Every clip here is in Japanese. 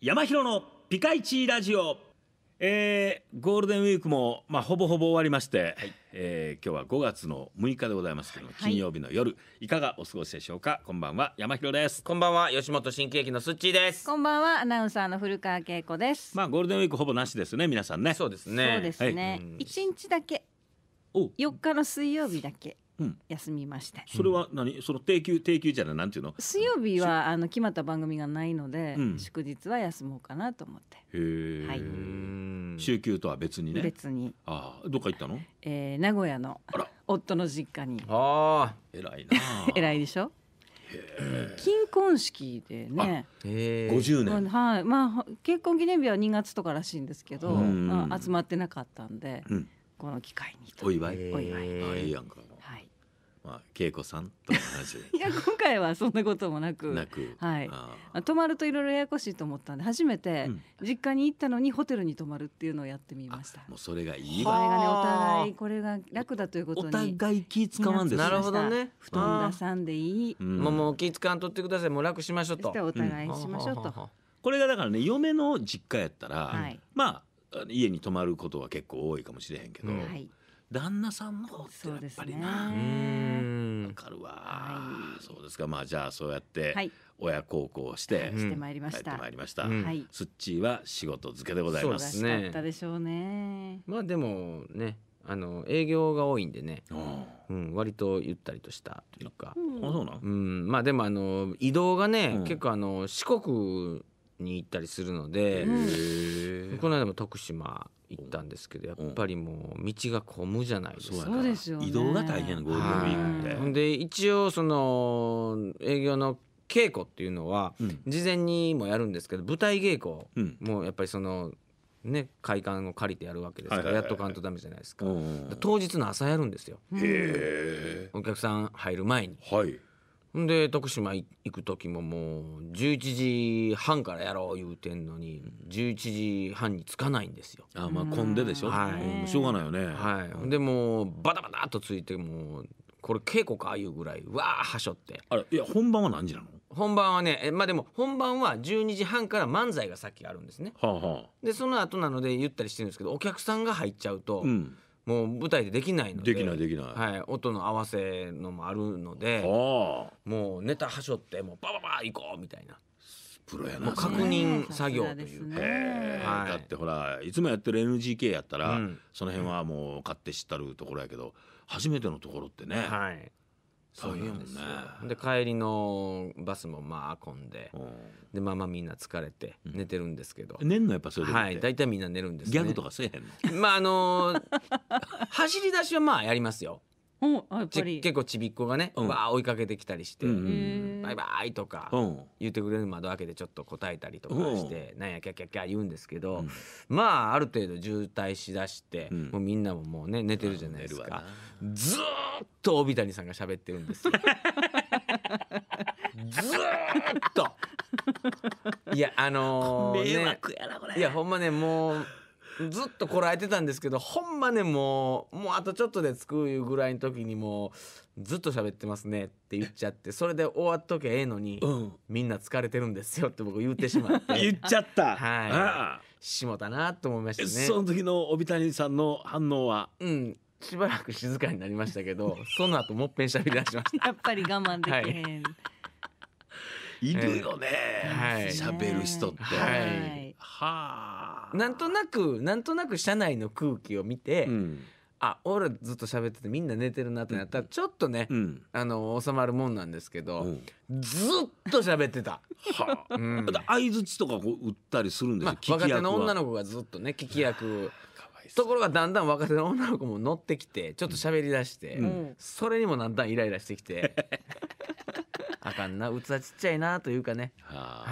山広のピカイチラジオ、えー、ゴールデンウィークも、まあ、ほぼほぼ終わりまして、はい、えー、今日は5月の6日でございますけども、金曜日の夜、い、かがお過ごしでしょうかこんばんは山広ですこんばんは吉本新喜劇のすっちーですこんばんはアナウンサーの古川恵子ですまあゴールデンウィークほぼなしですね皆さんねそうですねそうですね一、はい、日だけ4日の水曜日だけ休みまして、それは何その定休定休じゃないなんていうの水曜日はあの決まった番組がないので、祝日は休もうかなと思ってへえ、週休とは別にね別にああどっか行ったの、えー、名古屋の夫の実家にああ偉いな 偉いでしょ金婚式でね50年、はいまあ、結婚記念日は2月とからしいんですけど、集まってなかったんで、この機会にお祝いお祝いあいいやんかまあ、恵子さんと同じ いや今回はそんなこともなくなく、はい、泊まるといろいろややこしいと思ったんで初めて実家に行ったのにホテルに泊まるっていうのをやってみました、うん、もうそれがいいこれがねお互いこれが楽だということにお互い気使わんです。なるほどね布団出さんでいい、うん、もう気使わんとってくださいもう楽しましょうとお互いしましょうと、うん、これがだからね嫁の実家やったら、はい、まあ家に泊まることは結構多いかもしれへんけど、はい、旦那さんの方ってやっぱりな。わかるわ、はい、そうですか。まあじゃあそうやって親孝行して、してまいりました。まいりました。はい、スッチーは仕事漬けでございます。ね。ったでしょうね。まあでもね。あの営業が多いんでね、うん、割とゆったりとしたというか、うん、うん、まあでもあの移動がね、結構あの四国に行ったりするので、この間も徳島行ったんですけどやっぱりもう道が混むじゃないですかそうですよ、ね、移動が大変ゴールデンウィークっはい、で一応その営業の稽古っていうのは、事前にもやるんですけど舞台稽古もやっぱりそのね会館を借りてやるわけですから、やっとかんとダメじゃないですか,、当日の朝やるんですよお客さん入る前に、はい、で徳島行く時ももう11時半からやろう言うてんのに11時半に着かないんですよ。あまあ混んででしょ、はい、うしょうがないよね。はい、でもうバタバタっとついてもうこれ稽古かいうぐらいわあはしょってあれいや本番は何時なの本番はねまあでも本番は12時半から漫才がさっきあるんですね。はあはあ、でその後なので言ったりしてるんですけどお客さんが入っちゃうと。うんもう舞台でできないのでできないできないはい、音の合わせのもあるのでああもうネタはしょってもうバババ行こうみたいなプロやな確認作業というか、はいだってほらいつもやってる NGK やったら、うんその辺はもう勝手知ったるところやけど初めてのところってね、はい、そううんですよ、ね、で帰りのバスもまあ混んで、うん、でまあまあみんな疲れて寝てるんですけど、うん、寝んのやっぱそれはい大体みんな寝るんです、ね、ギャグとかせえへんのまああのー、走り出しはまあやりますよ結構ちびっこがね、うん、わ追いかけてきたりして「うんバイバイ」とか言ってくれる窓開けてちょっと答えたりとかしてなんやキャキャキャ言うんですけど、うん、まあある程度渋滞しだして、うん、もうみんなももうね寝てるじゃないですか、ずっと帯谷さんが喋ってるんですよ。ずっといやあのー、ね、いやほんまねもうずっとこらえてたんですけどほんまねもうもうあとちょっとで着くぐらいの時にもうずっと喋ってますねって言っちゃってそれで終わっとけええのに、うん、みんな疲れてるんですよって僕言ってしまって 言っちゃったはいああしもだなと思いましたねその時の帯谷さんの反応はうんしばらく静かになりましたけどその後もっぺん喋り出しましたやっぱり我慢できへん、はいいるよね喋、はい、る人って。はいはあ。なんとなくなんとなく社内の空気を見て、うん、あ俺ずっと喋っててみんな寝てるなってなったらちょっとね、うん、あの収まるもんなんですけど、うん、ずっと喋ってた。はあ。相槌とかこう打ったりするんですよ。まあ、若手の女の子がずっとね聞き役。ところがだんだん若手の女の子も乗ってきてちょっと喋りだして、うん、それにもだんだんイライラしてきて あかんな器ちっちゃいなというかね、は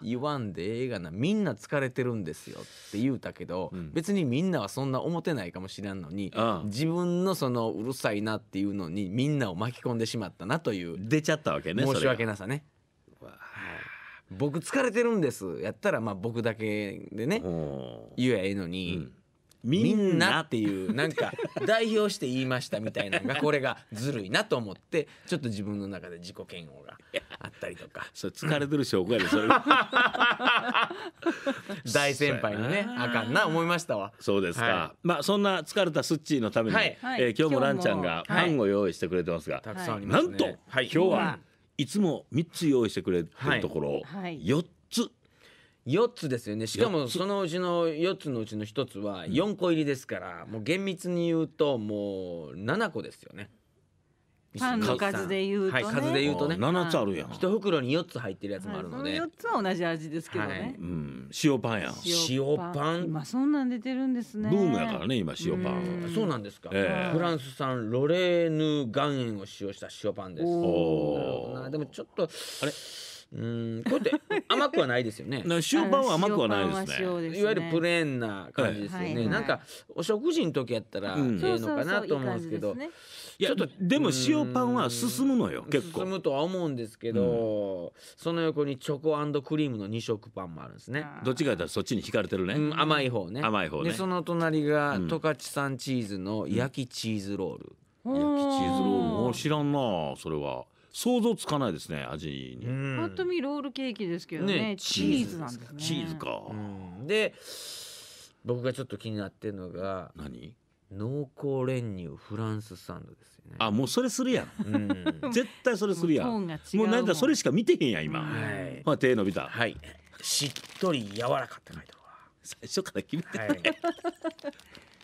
い、言わんでええがなみんな疲れてるんですよって言うたけど、うん、別にみんなはそんな思ってないかもしれんのに、うん、自分のそのうるさいなっていうのにみんなを巻き込んでしまったなという出ちゃったわけね申し訳なさね。僕疲れてるんですやったらまあ僕だけでね言えばええのに、うんみんなっていうなんか代表して言いましたみたいなのがこれがずるいなと思ってちょっと自分の中で自己嫌悪があったりとか それ疲れてる証拠やでそれ 大先輩にねあかんな思いましたわそうですか、はい、まあそんな疲れたスッチーのために、はい、えー、今日もランちゃんがパンを用意してくれてますが、はい、たくさんなんと、はい、今日はいつも3つ用意してくれてるところを4つ4つですよねしかもそのうちの4つのうちの1つは4個入りですから、うん、もう厳密に言うともう7個ですよね。パンの数で言うとね、はい、数で言うとね7つあるやん一袋に四つ入ってるやつもあるので、四つは同じ味ですけどね、はいうん、塩パンやん塩パンまあそんなん出てるんですねブームやからね今塩パンそうなんですか、えー、フランス産ロレーヌ岩塩を使用した塩パンですおでもちょっとあれうんこれって 甘くはないですよね塩パンは甘くはないですねいわゆるプレーンな感じですよね、なんかお食事の時やったらいいのかなと思うんですけど、ね、ちょっとでも塩パンは進むのよ結構進むとは思うんですけど、その横にチョコクリームの二色パンもあるんですねどっちかというとそっちに惹かれてるね、甘い方ね甘い方ねその隣が十勝産チーズの焼きチーズロール、焼きチーズロールも知らんなそれは。想像つかないですね味に、うんパッと見ロールケーキですけどねねチーズなんですねチーズか、で僕がちょっと気になってるのが何濃厚練乳フランスサンドですよねあもうそれするやん絶対それするやんもうなんだそれしか見てへんやん今、はいまあ手伸びたはいしっとり柔らかって書いてある最初から決めて、わはい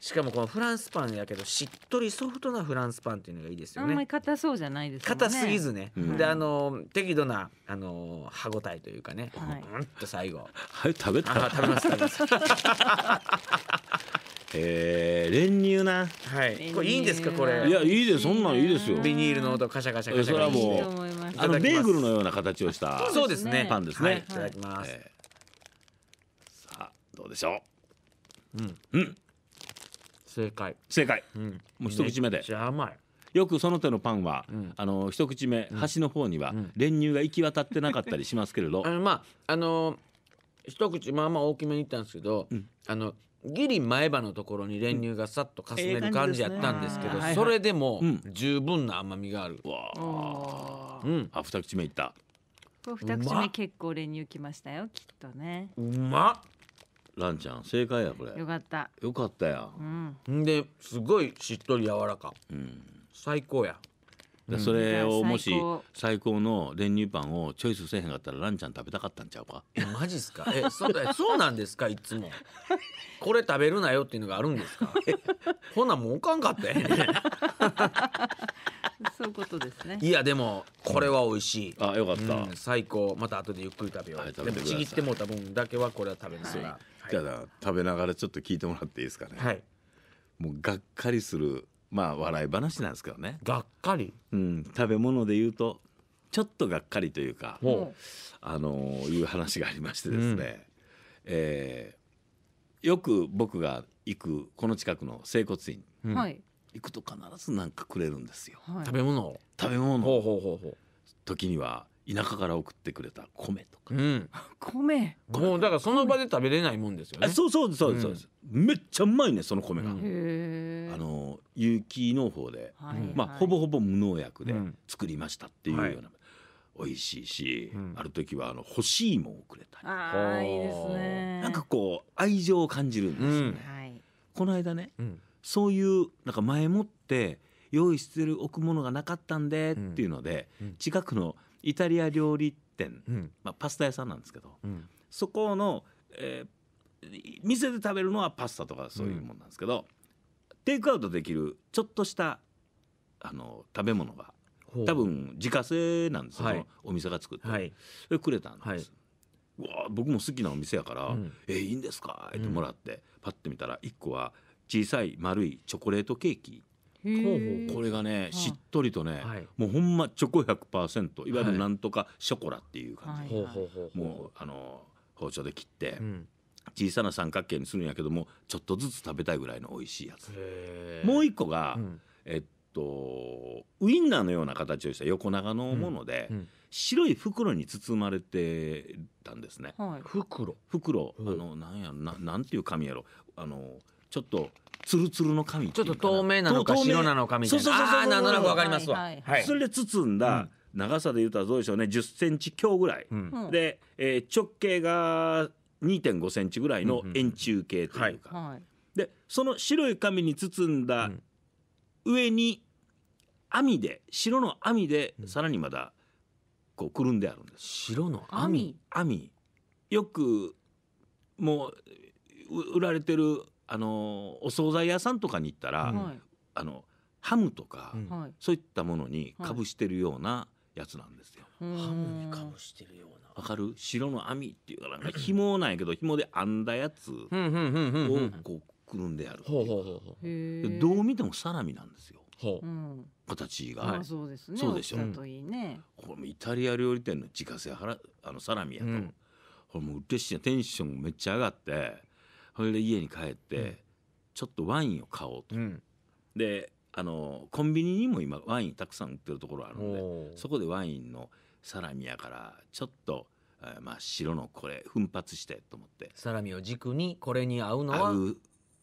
しかもこのフランスパンやけどしっとりソフトなフランスパンっていうのがいいですよねあんまり硬そうじゃないですね硬すぎずね、うん、であの適度なあの歯ごたえというかね、はい、と最後はい食べた食べます食べます えー、練乳な、はい、これいいんですかこれいやいいですそんなんいいですよビニールの音カシャカシャカシャカシャそれはもうあのベーグルのような形をしたそうですねパンですね、はい、いただきます、えー、さあどうでしょううんうん正解正解、うん、もう一口目で甘いよくその手のパンは、うん、あの一口目、端の方には練乳が行き渡ってなかったりしますけれど、あのまああの一口まあまあ大きめにいったんですけど、あのギリ前歯のところに練乳がさっとかすめる感じやったんですけど、それでも十分な甘みがある、うん、あ二口目いった二口目結構練乳きましたよきっとねうまっランちゃん正解やこれよかったよかったや、うんですごいしっとり柔らかうん最高やでそれをもし最高の練乳パンをチョイスせえへんかったらランちゃん食べたかったんちゃうかえマジっすかえそそうなんですかいつも これ食べるなよっていうのがあるんですかほなもうおかんかったやんそういうことですねいやでもこれは美味しい、あよかった、うん、最高また後でゆっくり食べよう、はいべでもちぎってもうた分だけはこれは食べない、じゃあ食べながらちょっと聞いてもらっていいですかね。はい、もうがっかりするまあ笑い話なんですけどね。がっかり、うん、食べ物で言うとちょっとがっかりというか、うん、あのいう話がありましてですね、うん、えー、よく僕が行くこの近くの整骨院、うん、行くと必ずなんかくれるんですよ。はい、食べ物食べ物ほうほうほうほう時には田舎から送ってくれた米とか、うん、米もうだからその場で食べれないもんですよねそうそうそうそうです、うん、めっちゃうまいねその米が、うん、あの有機農法で、はいまあほぼほぼ無農薬で作りましたっていうような、うんはい美味しいし、うん、ある時はあの欲しいもをくれたりあいいですねなんかこう愛情を感じるんですよね、うん、この間ね、うん、そういうなんか前もって用意してる置くものがなかったんでっていうので、近くのイタリア料理店、うん、まあ、パスタ屋さんなんですけど、うん、そこの、えー、店で食べるのはパスタとかそういうもんなんですけど、テイクアウトできるちょっとしたあの食べ物が多分自家製なんですよ、はい、お店が作って、はい、くれたんです、はい、わ僕も好きなお店やから「うん、えいいんですか?」ってもらって、うん、パッて見たら1個は小さい丸いチョコレートケーキほうこれがねしっとりとね、はい、もうほんまチョコ100%いわゆるなんとかショコラっていう感じ、はい、もうあの包丁で切って、うん、小さな三角形にするんやけどもちょっとずつ食べたいぐらいの美味しいやつもう一個が、うん、えっとウインナーのような形をした横長のもので、うんうん、白い袋に包まれてたんですね、はい、袋袋あのなんやななんていう紙やろあのちょっとつるつるの紙ちょっと透明なのか白なのかみたいなあなんとなくわかりますわ、はいはい、それで包んだ長さで言うとどうでしょうね十センチ強ぐらい、うん、で、えー、直径が二点五センチぐらいの円柱形というか、うんはい、でその白い紙に包んだ上に網で白の網でさらにまだこうくるんであるんです白の網網よくもう売られてるあのお惣菜屋さんとかに行ったら、うん、あのハムとか、うん、そういったものにかぶしてるようなやつなんですよ。ハムにかぶしてるような。わかる白の網っていうかなんか紐なんやけど紐で編んだやつをこうくるんであるうどう見てもサラミなんですよ。形が、そうですね。そうでしょ。といいね。これもイタリア料理店の自家製はらあのサラミやと、これもう嬉しいテンションめっちゃ上がって。それで家に帰って、ちょっとワインを買おうと、うん、であのコンビニにも今ワインたくさん売ってるところあるんでそこでワインのサラミやからちょっと、えー、まあ、白のこれ奮発してと思ってサラミを軸にこれに合うのは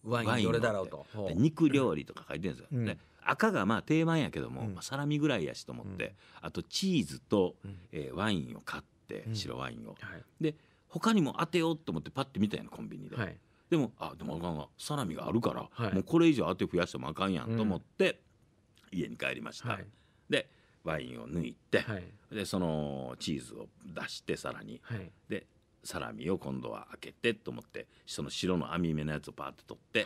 ワインどれだろうと肉料理とか書いてるんですよ、うん、赤がまあ定番やけども、うん、まあ、サラミぐらいやしと思って、あとチーズと、えー、ワインを買って白ワインを、はい、で他にも当てようと思ってパッて見たやんコンビニで。はいでもあでもあかんわサラミがあるから、はい、もうこれ以上あて増やしてもあかんやんと思って、うん、家に帰りました、はい、でワインを抜いて、はい、でそのチーズを出してさらに、でサラミを今度は開けてと思ってその白の網目のやつをパーッと取って、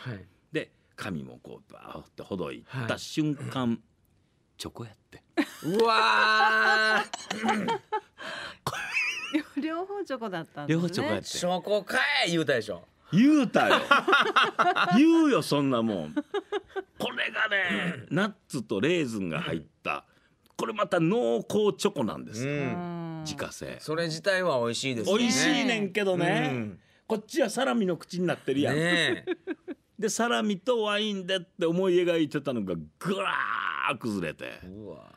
で紙もこうバーってほどいた瞬間、チョコやってうわ 両方チョコだったんです、ね、両方チョコやってチョコかい言うたでしょ言うたよ言うよそんなもんこれがねナッツとレーズンが入ったこれまた濃厚チョコなんですよ、うん自家製それ自体は美味しいですね美味しいねんけどね、うんこっちはサラミの口になってるやん、ね でサラミとワインでって思い描いてたのがぐらー崩れてうわ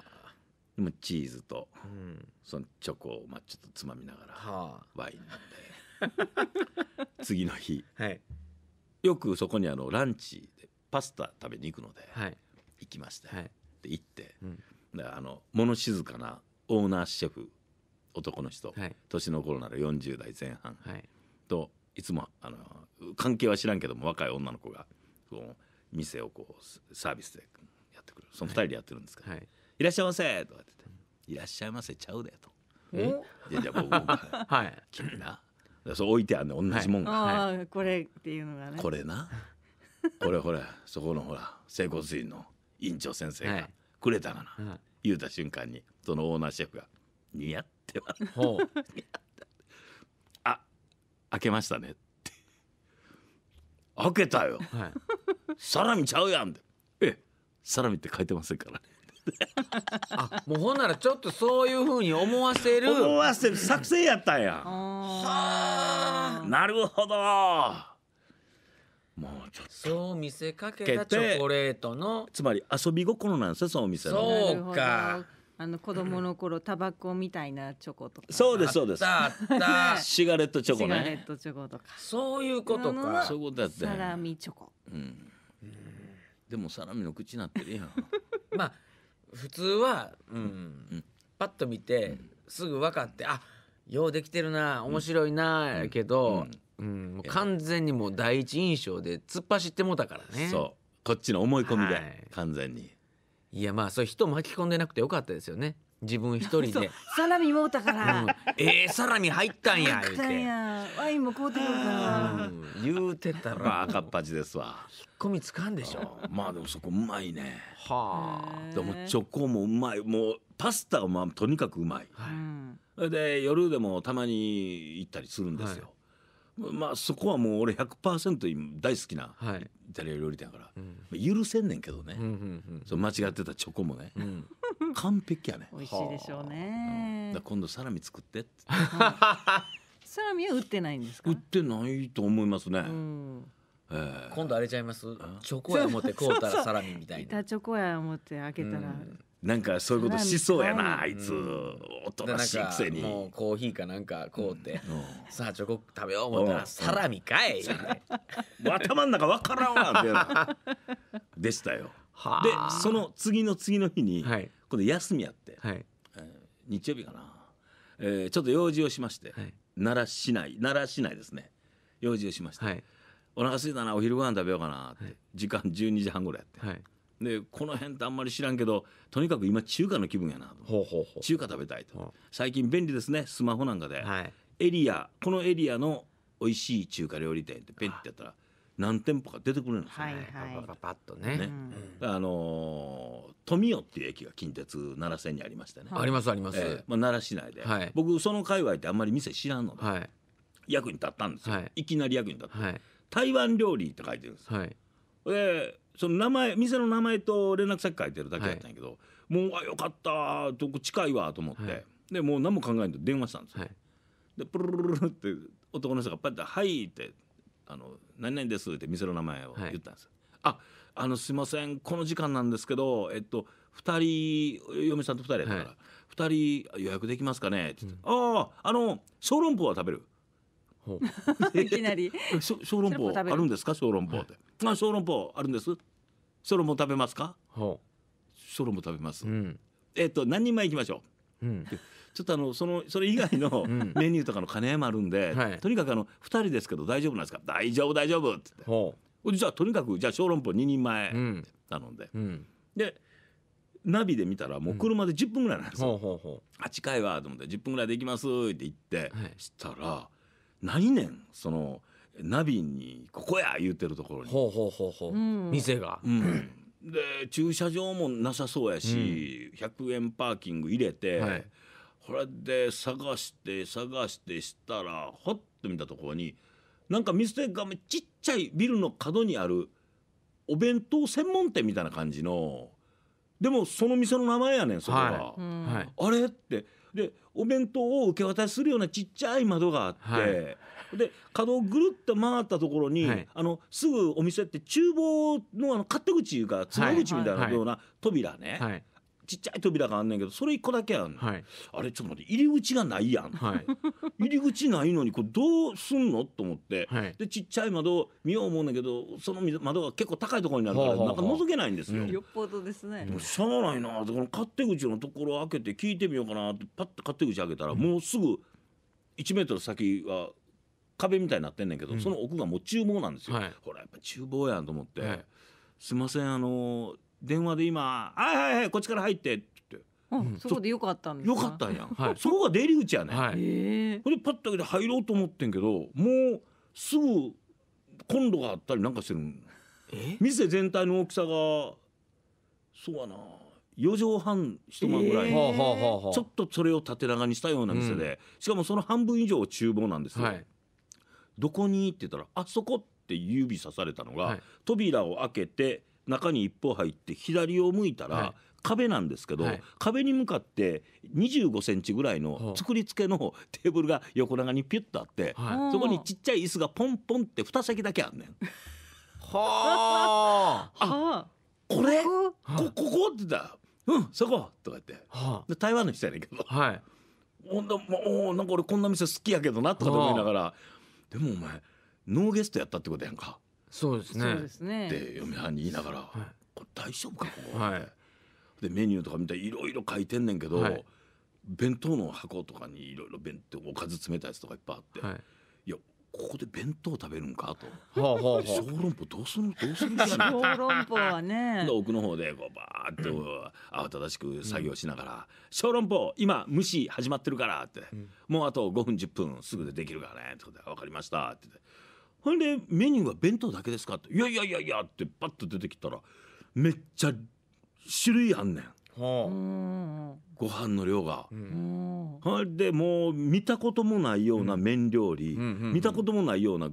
今チーズと、うんそのチョコをまあちょっとつまみながらはあワインなんで。次の日、はい、よくそこにあのランチでパスタ食べに行くので、はい、行きまして、はい、で行って、うん、あの物静かなオーナーシェフ男の人、はい、年の頃なら40代前半、はい、といつもあの関係は知らんけども若い女の子がこう店をこうサービスでやってくるその2人でやってるんですけど、はい、いらっしゃいませ!」とか言ってて「いらっしゃいませちゃうで」と。いやじゃ僕僕、はい、君なそう置いてあるね同じもんが、はいはい、これっていうのがねこれなこれほらそこのほら整骨院の院長先生がくれたかな、はい、言うた瞬間にそのオーナーシェフが「似合ってはほうあ開けましたね」って「開けたよ、はい、サラミちゃうやん」って「ええサラミって書いてませんからね」あもうほんならちょっとそういうふうに思わせる思わせる作戦やったんやはあなるほどもうちょっとそう見せかけたチョコレートのつまり遊び心なんですよその店のそうかあの子供の頃タバコみたいなチョコとかそうですそうですあったあった シガレットチョコシガレットチョコとかそういうことかそういうことだってサラミチョコうんうんでもサラミの口になってるやん まあ普通は、うん、パッと見てすぐ分かってあようできてるな面白いな、やけど、うん、もう完全にもう第一印象で突っ走ってもたからねそうこっちの思い込みで、はい、完全にいやまあそう人巻き込んでなくてよかったですよね自分一人でサラミもうたから、うん、ええー、サラミ入ったんや言ってワインも買うてるから、うん、言うてたら赤っ端ですわ引っ込みつかんでしょまあでもそこうまいねはあでもチョコもうまいもうパスタはまあとにかくうまい、はいで夜でもたまに行ったりするんですよ、はい、まあそこはもう俺100%大好きなイタリア料理店やから、はい、許せんねんけどね、うんう間違ってたチョコもね、うん、完璧やね美味しいでしょうね、うん、今度サラミ作ってって サラミは売ってないんです売ってないと思いますね、うんえー、今度あれちゃいますチョコや思って買うたらサラミみたいな板チョコや思って開けたら、うんなんかそういうことしそうやなあいつ、うん、おとなしいくせにもうコーヒーかなんかこうって、うん、さあチョコ食べよう思ったら、サラミかい頭ん中分からんわって でしたよでその次の次の日に、はい、今度休みやって、はいえー、日曜日かな、えー、ちょっと用事をしまして、はい、奈良市内奈良市内ですね用事をしまして、はい、お腹すいたなお昼ご飯食べようかなって、時間12時半ぐらいやって、でこの辺ってあんまり知らんけどとにかく今中華の気分やなと中華食べたいと最近便利ですねスマホなんかで、はい、エリアこのエリアの美味しい中華料理店ってペンってやったら何店舗か出てくるんですよね、はいはい、パパッとね、ねうん、あのー、富代っていう駅が近鉄奈良線にありましてね、ありますあります、まあ、奈良市内で、はい、僕その界隈ってあんまり店知らんので、はい、役に立ったんですよ、い、きなり役に立って、台湾料理って書いてるんですよ、はい、でその名前店の名前と連絡先書いてるだけやったんやけど、もうあよかったと近いわと思って、でもう何も考えんと電話したんですよ、でプルルルって男の人がパッて「はい」って「あの何々です」って店の名前を言ったんですよ、ああのすいませんこの時間なんですけどえっと2人嫁さんと2人やったから、はい、2人予約できますかね?」って言って「うん、あああの小籠包は食べる」いきなり小籠包あるんですか小籠包って、はい、あ小籠包あるんですソロも食べますかソロも食べます、う、んえっと何人前いきましょううん、ちょっとあのそのそれ以外の メニューとかの兼ね合いもあるんで、はいとにかくあの二人ですけど大丈夫なんですか大丈夫大丈夫って言っておじゃあとにかくじゃあ小籠包二人前う、ん頼んで、うん、でナビで見たらもう車で十分ぐらいなんですよ、ほうほうほあ近いわと思って十分ぐらいで行きますって言って、はいしたら「何年そのナビに「ここや!」言うてるところに。ほうほうほうほう、うん、店が、うん、で駐車場もなさそうやし、うん、100円パーキング入れて、はい、これで探して探してしたらほっと見たところになんか店がちっちゃいビルの角にあるお弁当専門店みたいな感じのでもその店の名前やねんそれは、はい、あれってでお弁当を受け渡しするようなちっちゃい窓があって。はいで角をぐるっと回ったところに、はい、あのすぐお店って厨房のあの勝手口がつ口みたいなような扉ね、はい、ちっちゃい扉があんねんけどそれ1個だけあん、はい、あれちょっと待って入り口がないやん、入り口ないのにこれどうすんのと思って、でちっちゃい窓見よう思うんだけどその窓が結構高いところになるからなんか覗けないんですよ。よっぽどですねしゃあないなこの勝手口のところ開けて聞いてみようかなってパッと勝手口開けたらもうすぐ1メートル先は壁みたいになってんねんけど、うん、その奥がもう厨房なんですよ、はい、ほらやっぱ厨房やんと思って「はい、すいませんあの電話で今はいはいはいこっちから入って」って言って。うん、そこでよかったんですよかったんやん、はい、そこが出入り口やね、はい、ほんでパッと開けて入ろうと思ってんけどもうすぐコンロがあったりなんかしてる店全体の大きさがそうやな4畳半一間ぐらい、えちょっとそれを縦長にしたような店で、しかもその半分以上厨房なんですよ、はい、どこに?」って言ったら「あそこ」って指さされたのが、はい、扉を開けて中に一歩入って左を向いたら、はい、壁なんですけど、はい、壁に向かって25センチぐらいの作り付けの テーブルが横長にピュッとあって、そこにちっちゃい椅子がポンポンって2席だけあんねん。はあこれこここって言ったうんそことか言って、はあ、台湾の人やねんけど、はい、ほんで、まおおなんか俺こんな店好きやけどなとかと思いながらでもお前ノーゲストやったってことやんかそうですねでって嫁はんに言いながら、はい、これ大丈夫かここ、はい、でメニューとか見たらいろいろ書いてんねんけど、はい、弁当の箱とかにいろいろ弁当おかず詰めたやつとかいっぱいあって。ここで弁当食べるんかと。小籠包どうするどうする 小籠包はね。奥の方でこうバーっと慌ただしく作業しながら、小籠包今蒸し始まってるからって、もうあと5分10分すぐでできるからねってこ分かりましたってって。ほんでメニューは弁当だけですかっていやいやいやいやってパッと出てきたらめっちゃ種類あんねん。はあ、ご飯の量が、うん、でもう見たこともないような麺料理、うん、見たこともないような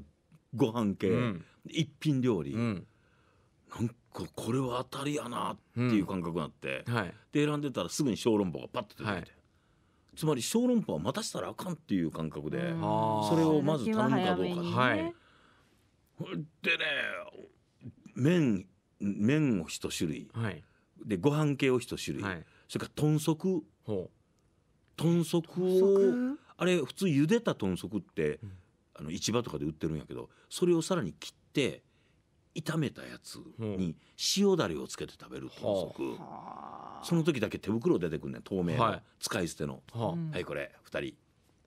ご飯系、うん、一品料理、うん、なんかこれは当たりやなっていう感覚があって、はい、で選んでたらすぐに小籠包がパッと出てきて、はい、つまり小籠包は待たしたらあかんっていう感覚で、それをまず頼むかどうかで、ね、はい、でね麺麺を一種類、はい、でご飯系を一種類、はい、それから豚足豚足をあれ普通茹でた豚足って、うん、あの市場とかで売ってるんやけどそれをさらに切って炒めたやつに塩だれをつけて食べる豚足、その時だけ手袋出てくんねん透明の、はい、使い捨ての、はあ、はいこれ2人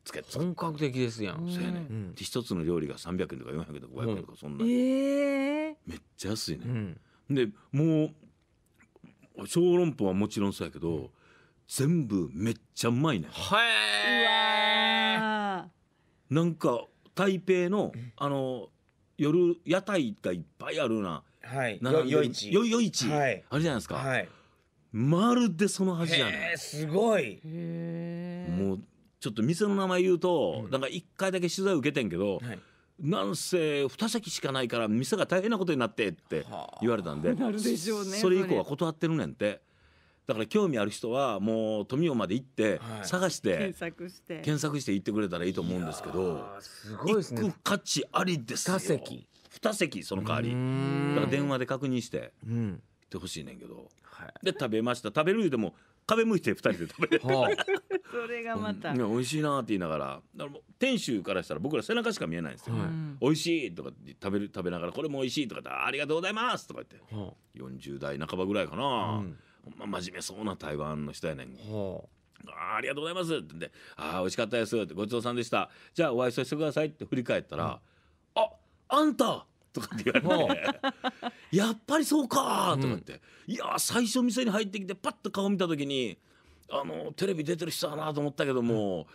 つけて本格的ですやんそうやね、うん、で一つの料理が300円とか400円とか500円とかそんな、うん、えめっちゃ安いね、うん、でもう小籠包はもちろんそうやけど全部めっちゃうまいねはえなんか台北のあの夜屋台がいっぱいあるなはいよよい夜よいち、はい、あれじゃないですか、はい、まるでその味やねすごいもうちょっと店の名前言うと、うん、なんか一回だけ取材受けてんけど、はいなんせ2席しかないから店が大変なことになってって言われたんで、はあ、なるでしょうねそれ以降は断ってるねんってだから興味ある人はもう富雄まで行って探して検索して検索して行ってくれたらいいと思うんですけどすごいです、ね、行く価値ありですよ2席2席その代わりだから電話で確認して行ってほしいねんけど、はい、で食べました食べるでも壁向いて2人で食べて、はあ、それがまた、うん、美味しいなって言いながらだから店主からしたら僕ら背中しか見えないんですよ、はい、美味しいとかって食べる食べながらこれも美味しいとかってありがとうございますとか言って、はあ、40代半ばぐらいかな、うん、まあ、真面目そうな台湾の人やねん、はああありがとうございます」って言って「ああ美味しかったです」って「ごちそうさんでしたじゃあお会いさせてください」って振り返ったら「うん、ああんた!」とかって言われてやっぱりそうかとかって、いや最初店に入ってきてパッと顔見た時にあのテレビ出てる人だなと思ったけども。うん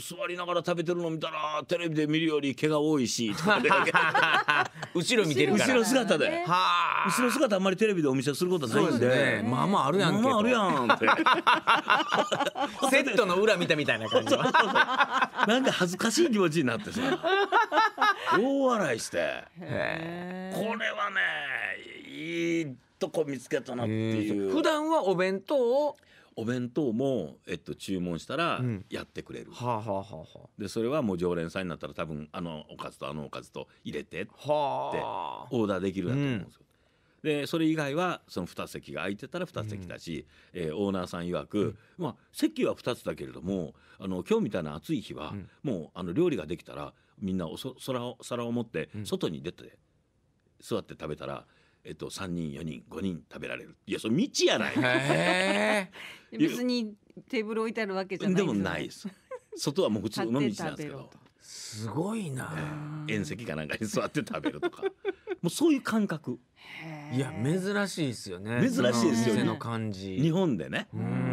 座りながら食べてるの見たらテレビで見るより毛が多いし 後ろ見てる後ろ姿で、後ろ姿あんまりテレビでお見せすることないんで、まあまああるやんまああるやんって セットの裏見たみたいな感じなんか恥ずかしい気持ちになってさ大笑いしてこれはねいいとこ見つけたなっていう普段はお弁当をお弁当も、えっと、注文したらやってくれる、うん、はあ、はあはあ、でそれはもう常連さんになったら多分あのおかずとあのおかずと入れてってオーダーできるだと思うんですよ。うん、でそれ以外はその2席が空いてたら2席だし、うん、えー、オーナーさん曰く、うん、まあ、席は2つだけれどもあの今日みたいな暑い日は、もうあの料理ができたらみんなおそ皿を皿を持って外に出て座って食べたらえっと、三人四人五人食べられるいやそれ道やない別にテーブル置いてあるわけじゃないでもないです外はもう普通の道なんですけどすごいな、えー、石かなんかに座って食べるとかもうそういう感覚いや珍しいですよね珍しいですよねの感じ日本でね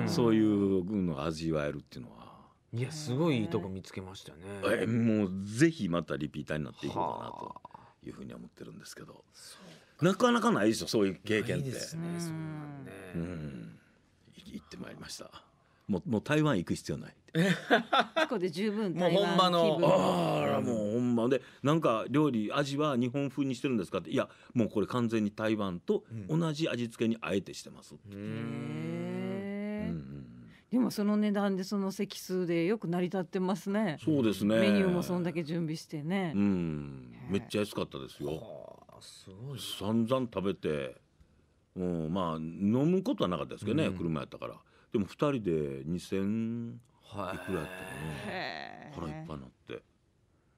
そういうのを味わえるっていうのはいやすごいいいとこ見つけましたねえー、もうぜひまたリピーターになっていこうかなというふうに思ってるんですけどそうなかなかないですよそういう経験って。ですねそうなんね、う行ってまいりました。もうもう台湾行く必要ない。そこで十分もう本場のああもう本場でなんか料理味は日本風にしてるんですかっていやもうこれ完全に台湾と同じ味付けにあえてしてますって。でもその値段でその席数でよく成り立ってますね。そうですね。メニューもそんだけ準備してね。うん、めっちゃ安かったですよ。すごい散々食べて、うん、まあ飲むことはなかったですけどね、うん、車やったからでも2人で2000いくらやったかね腹いっぱいになって。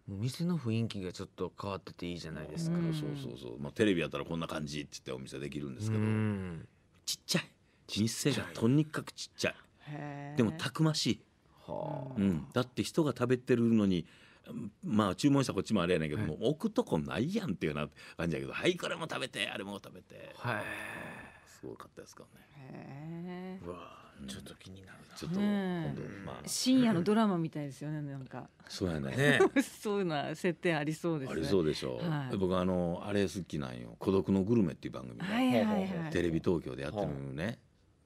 店の雰囲気がちょっと変わってていいじゃないですか、うん、そうそうそう、まあ、テレビやったらこんな感じって言ってお店できるんですけど、うん、ちっちゃい生がとにかくちっちゃいでもたくましい、はあうん、だって人が食べてるのにまあ注文したこっちもあれやねんけども、はい、置くとこないやんっていうような感じやけどはいこれも食べてあれも食べてはいすごかったですからねへえわちょっと気になるちょっと今度、まあ、深夜のドラマみたいですよねなんかそうやね そういうな設定ありそうです、ね、ありそうでしょう、はい、僕あのあれ好きなんよ「孤独のグルメ」っていう番組が、はいはい、テレビ東京でやってるのね、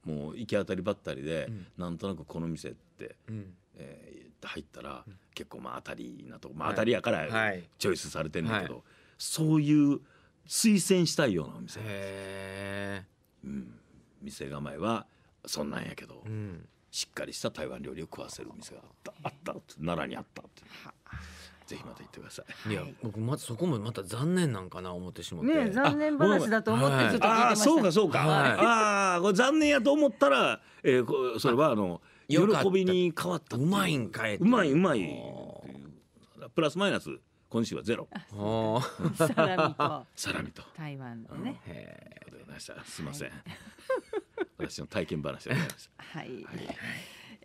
もう行き当たりばったりで、うん、なんとなくこの店って、うん、えーって入ったら、結構まあ当たりなとまあ、当たりやからチョイスされてんだけど、はい、そういう推薦したいようなお店へえ、うん、店構えはそんなんやけど、うん、しっかりした台湾料理を食わせる店があったあった奈良にあったってぜひまた行ってください。いや、僕まずそこもまた残念なんかな思ってしまって。ね、残念話だと思ってちょっと聞いてました。あ、あ、そうかそうか。はい、ああ、これ残念やと思ったら、えー、それはあの。は喜びに変わったうまいんかいうまいうまいプラスマイナス今週はゼロサラミと サラミと台湾のね、うん、へえすみません、私の体験話でございましたはい、は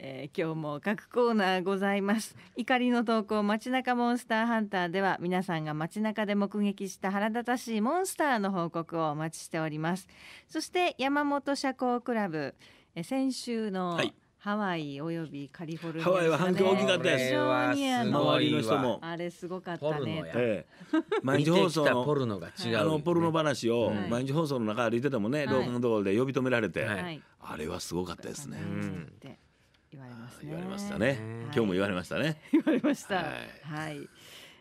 えー、今日も各コーナーございます怒りの投稿街中モンスターハンターでは皆さんが街中で目撃した腹立たしいモンスターの報告をお待ちしておりますそして山本社交クラブえ先週のハワイおよびカリフォルニア、ね、ハワイは反響大きかったです周りの人もあれすごかったね毎日放送のポルノが違う、あのポルノ話を、毎日放送の中歩いててもね、はい、廊下のところで呼び止められて、はい、あれはすごかったですね、はい、言われますね。言われましたね。今日も言われましたね。言われました。はい。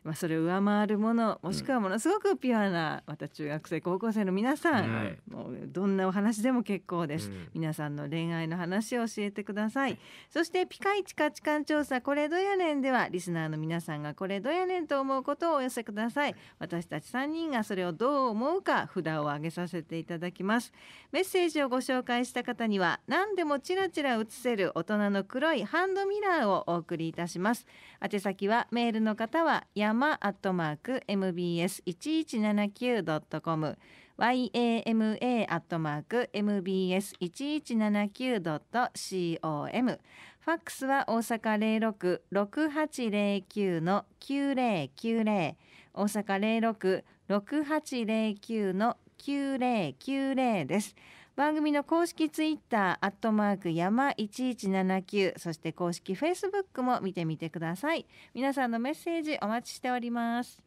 まあ、それを上回るものもしくはものすごくピュアな、また中学生高校生の皆さん、はい、もうどんなお話でも結構です、うん、皆さんの恋愛の話を教えてくださいそしてピカイチ価値観調査これどやねんではリスナーの皆さんがこれどやねんと思うことをお寄せください私たち3人がそれをどう思うか札を上げさせていただきますメッセージをご紹介した方には何でもチラチラ映せる大人の黒いハンドミラーをお送りいたします宛先はメールの方はや山アットマーク m b s 一一七九ドットコム yama アットマーク m b s 一一七九ドット c o m ファックスは大阪零六六八零九の九零九零大阪零六六八零九の九零九零です。番組の公式ツイッターアットマーク山1179そして公式フェイスブックも見てみてください皆さんのメッセージお待ちしております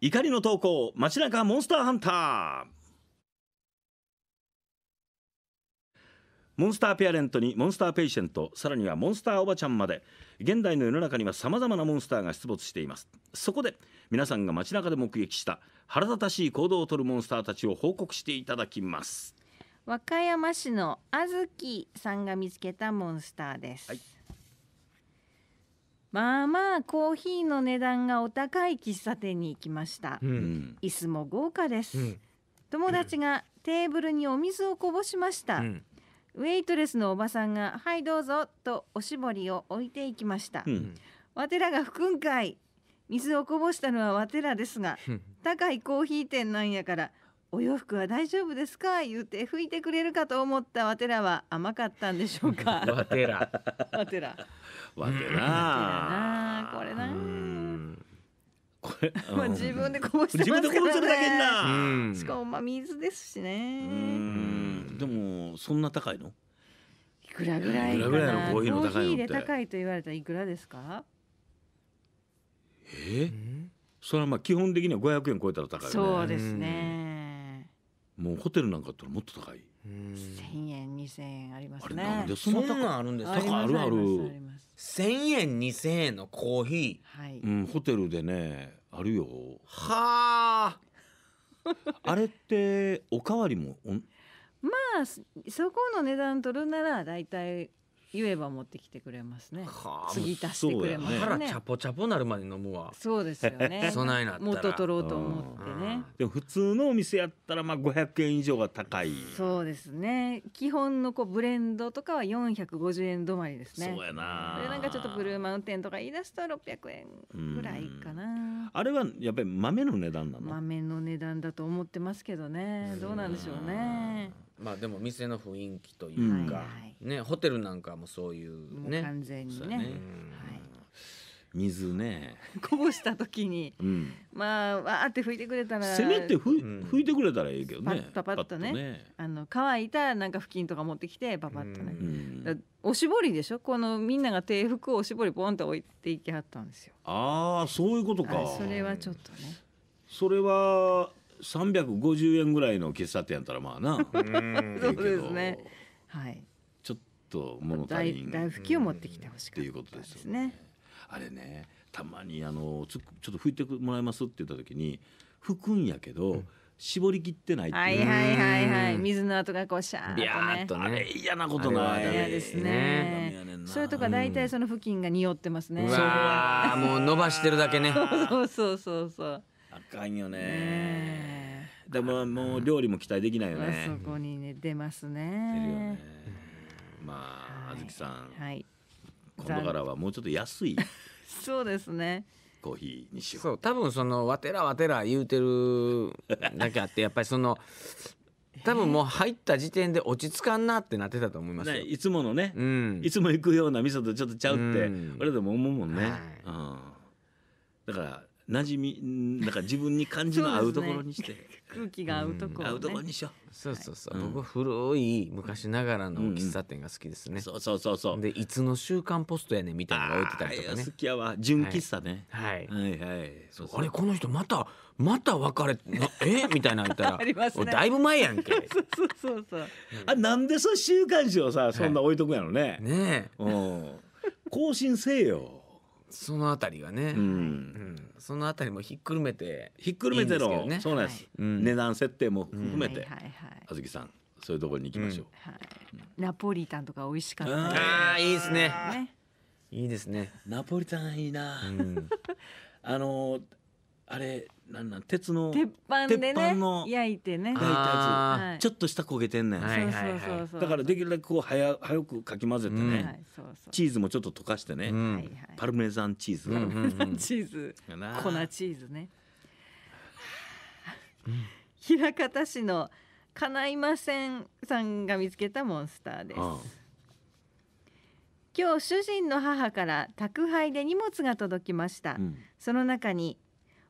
怒りの投稿街中モンスターハンターモンスターペアレントにモンスターペイシェントさらにはモンスターおばちゃんまで現代の世の中にはさまざまなモンスターが出没していますそこで皆さんが街中で目撃した腹立たしい行動をとるモンスターたちを報告していただきます和歌山市のあずきさんが見つけたモンスターです、はい、まあまあコーヒーの値段がお高い喫茶店に行きました、うん、椅子も豪華です、うん、友達がテーブルにお水をこぼしました、うんウェイトレスのおばさんが「はいどうぞ」とおしぼりを置いていきました、うん、わてらが吹くんかい水をこぼしたのはわてらですが高いコーヒー店なんやからお洋服は大丈夫ですか言うて拭いてくれるかと思ったわてらは甘かったんでしょうかわてらわてらわてらこれなこれ、うまあ自分でこぼしてますからね、うん、しかもまあ水ですしねうんでもそんな高いのいくらぐらいいくらぐらいのコーヒーの高いのって高いと言われたらいくらですかえー、それはまあ基本的には五百円超えたら高いよねそうですねもうホテルなんかったらもっと高い千円二千円ありますねあれなんでそんな高いあるんですかあるある千円二千円のコーヒー、はいうん、ホテルでねあるよはあ あれっておかわりもまあそこの値段取るなら大体言えば持ってきてくれますね。はあ、次足してくれますね。腹、チャポチャポなるまで飲むわ。そうですよね。そない元取ろうと思ってね。でも普通のお店やったらまあ500円以上が高い。そうですね。基本のこうブレンドとかは450円止まりですね。そうやな。でなんかちょっとブルーマウンテンとか言い出すと600円ぐらいかな。あれはやっぱり豆の値段なの。豆の値段だと思ってますけどね。どうなんでしょうね。まあでも店の雰囲気というか、ねホテルなんかもそういうね完全にね水ね こぼした時に、まあわーって拭いてくれたらせめてふ、拭いてくれたらいいけどねパパッとねあの乾いたなんか布巾とか持ってきてパパッとね、おしぼりでしょこのみんなが手拭くおしぼりポンと置いていきはったんですよああそういうことかそれはちょっとねそれは350円ぐらいの喫茶店やったらまあなそうですねはいちょっと物足りん大拭きを持ってきてほしかった、っていうことですねあれねたまにあのちょっと拭いてもらえますって言った時に拭くんやけど、うん絞り切ってないはいはいはいはい水の跡がこうシャーっとね、ね、嫌なことない。嫌ですね、ね、それとか大体その付近が匂ってますね、うん、うわもう伸ばしてるだけね そうそうそうそうあかんよね、ね、でももう料理も期待できないよねそこに、ね、出ますね、ね、まあ、あずきさん、はい、今度からはもうちょっと安い そうですねコーヒーにしようそう多分そのわてらわてら言うてるだけあってやっぱりその 多分もう入った時点で落ち着かんなってなってたと思いますよ、ね、いつものね、うん、いつも行くような味噌とちょっとちゃうって、うん、俺でも思うもんね、はい、うん、だから馴染みなんか自分に感じの合うところにして、空気が合うところ、合うところにしようそうそうそう、僕古い昔ながらの喫茶店が好きですね、そうそうそうそうでいつの「週刊ポスト」やねみたいなのが置いてたりとかね好きやわ純喫茶ね、はい、はいはいあれこの人またまた別れえみたいな言ったら、だいぶ前やんけ そうそうそうそう、あなんでそう週刊誌をさそんな置いとくやろね、ねえ、うん、更新せよそのあたりがね、うん、うん、そのあたりもひっくるめてひっくるめての、そうなんです、はい、値段設定も含めて、はいはいはい、あずきさんそういうところに行きましょう、はい、ナポリタンとか美味しかったああいいですね、ね、いいですねナポリタンいいな、あのあれなんなん鉄の鉄板で鉄板ねの焼いてね焼いたやつはいちょっと下焦げてんねん、はいはいはいだからできるだけこう早早くかき混ぜてね、うんはいそうチーズもちょっと溶かしてね、うんはいはいパルメザンチーズ、うんチーズ粉チーズね枚方市のかないませんさんが見つけたモンスターですあ今日主人の母から宅配で荷物が届きました、うんその中に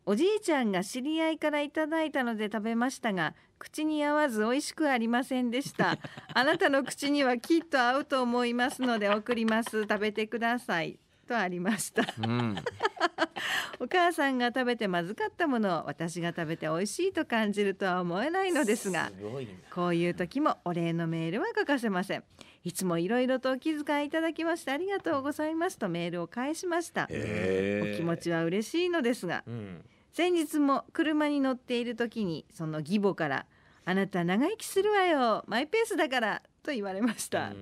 おじいちゃんが知り合いからいただいたので食べましたが口に合わず美味しくありませんでした あなたの口にはきっと合うと思いますので送ります食べてくださいとありました、うん、お母さんが食べてまずかったものを私が食べて美味しいと感じるとは思えないのですがこういう時もお礼のメールは欠かせませんいつもいろいろとお気遣いいただきましてありがとうございますとメールを返しましたお気持ちは嬉しいのですが、うん先日も車に乗っている時にその義母から「あなた長生きするわよマイペースだから」と言われました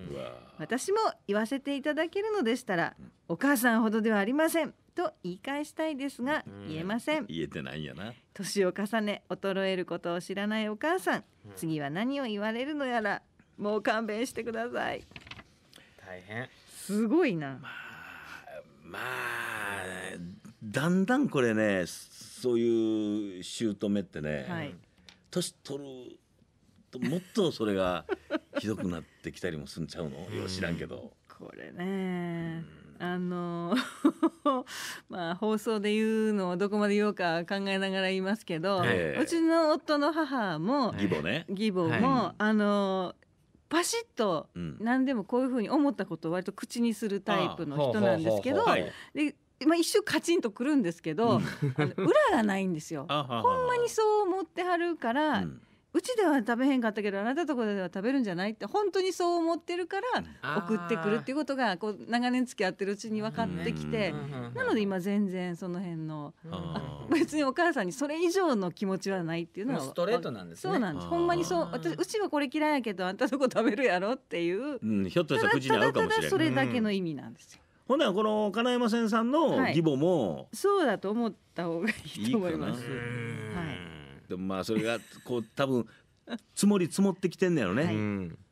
私も言わせていただけるのでしたら「お母さんほどではありません」と言い返したいですが言えません言えてないやな年を重ね衰えることを知らないお母さん次は何を言われるのやらもう勘弁してください大変すごいなまあ、まあ、だんだんこれねそういう姑ってね、はい、年取るともっとそれがひどくなってきたりもすんちゃうのよ知らんけど。これね、あの まあ放送で言うのをどこまで言おうか考えながら言いますけど、えー、うちの夫の母も義母ね義母も、はい、あのパシッと何でもこういうふうに思ったことを割と口にするタイプの人なんですけど、でまあ、一瞬カチンとくるんですけど、裏がないんですよ ほんまにそう思ってはるから、うん、うちでは食べへんかったけどあなたとこでは食べるんじゃないって本当にそう思ってるから送ってくるっていうことがこう長年付き合ってるうちに分かってきて、なので今全然その辺の、別にお母さんにそれ以上の気持ちはないっていうのはストレートなんですねそうなんですほんまにそう私うちはこれ嫌いやけどあんたとこ食べるやろっていう、うん、ひょっとしたらただただそれだけの意味なんですよ。うんほんならこの金山先さんの義母も、はい、そうだと思った方がいいと思います。いいはい、でもまあそれがこう多分積もり積もってきてんねやろね、はい、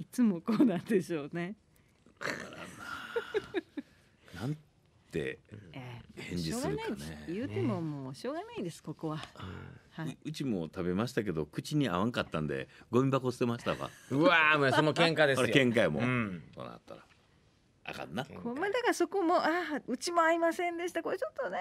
いつもこうなんでしょうね。なんて返事するかね。えー、言うてももうしょうがないです、ここは、うはい、うちも食べましたけど口に合わんかったんでゴミ箱捨てましたわ。うわもうその喧嘩ですよ。喧嘩やもう、うん、そうなったら。あかんな。こまだがそこも「ああうちも合いませんでしたこれちょっとね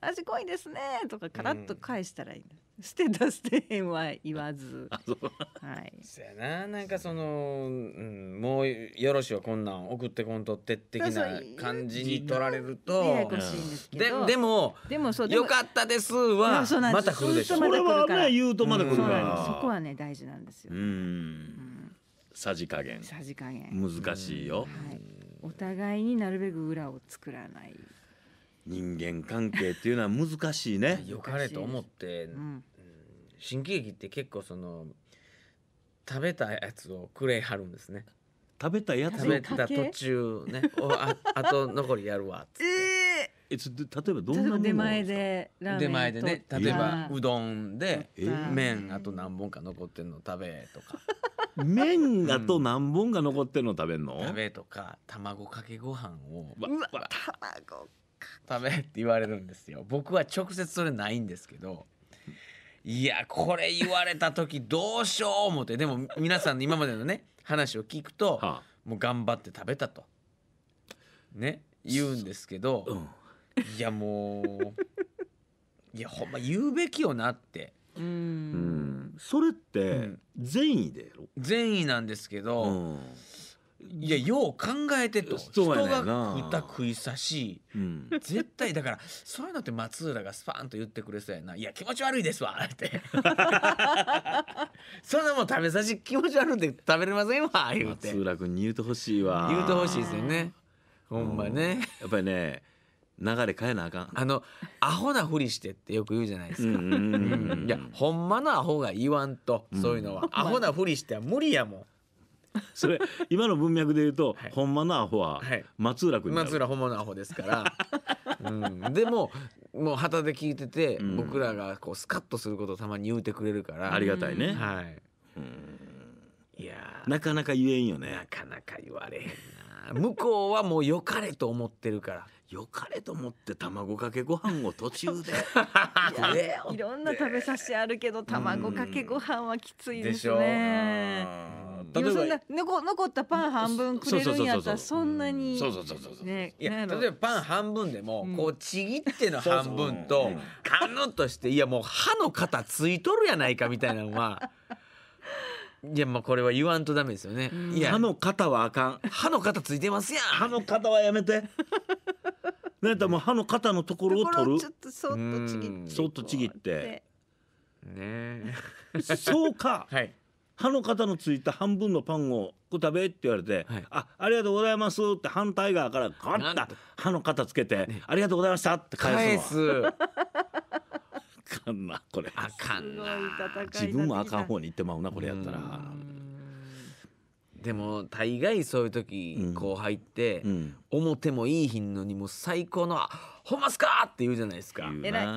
味濃いですね」とかカラッと返したらいい、うん、捨てた捨てへんは言わず。はい。そやななんかその、うん、もうよろしはこんなん送ってこんとって的な感じに取られると。ややこしいですけでもでもそうよかったですはまた来るでしょ。それはね言うとまだ来るから。そこはね大事なんですよ。うん。さじ加減。さじ加減。難しいよ。はい。お互いになるべく裏を作らない人間関係っていうのは難しいねよ かれと思って、うん、新喜劇って結構その食べたやつをくれはるんですね食べたやつ食べた途中ねおああと残りやるわっつって。えー、例えばどんなもの出前で出前でね例えばうどんで麺あと何本か残ってんの食べとか 麺がと何本が残ってんの食べんの、うん、食べとか卵かけご飯をうわ卵食べって言われるんですよ僕は直接それないんですけどいやこれ言われた時どうしよう思ってでも皆さんの今までのね話を聞くと、はあ、もう頑張って食べたとね言うんですけど、うん、いやもういやほんま言うべきよなってうんそれって善意でやろ、善意なんですけど、うんいやよう考えてと人そうやなが食た食いさしうん絶対だからそういうのって松浦がスパーンと言ってくれそうやないや気持ち悪いですわって そんなもん食べさし気持ち悪いって食べれませんわ言うて松浦君に言うてほしいわ言うてほしいですよねほんまねやっぱりね流れ変えなあかんあのアホなふりしてってよく言うじゃないですか、うんうんうんいやほんまのアホが言わんと、そういうのはアホなふりしては無理やもん それ今の文脈で言うと、はいほんまのアホは松浦君にな松る、浦本のアホですから、うん、でももう旗で聞いてて、うん僕らがこうスカッとすることをたまに言うてくれるからありがたいね、はい、うんいやなかなか言えんよねなかなか言われへんな向こうはもう良かれと思ってるからよかれと思って卵かけご飯を途中で いろんな食べさせあるけど卵かけご飯はきついですね。例えば残残ったパン半分くれるんやったらそんなにねいや例えばパン半分でも、こうちぎっての半分とカヌッとしていやもう歯の型ついとるやないかみたいなのは。いやまあこれは言わんとダメですよね。歯の型はあかん。歯の型ついてますやん。歯の型はやめて。なんやもう歯の肩のところを取るちょっとそっとちぎってそっとちぎってねそうか、はい、歯の肩のついた半分のパンをこう食べって言われて、はい、あありがとうございますって反対側からガッと歯の肩つけて、ね、ありがとうございましたって返すの あかんなこれあかんな自分もあかん方に行ってまうなこれやったら。でも大概そういう時後輩って、表もいいひんのにもう最高の「ほんますか!」って言うじゃないですか。えらいい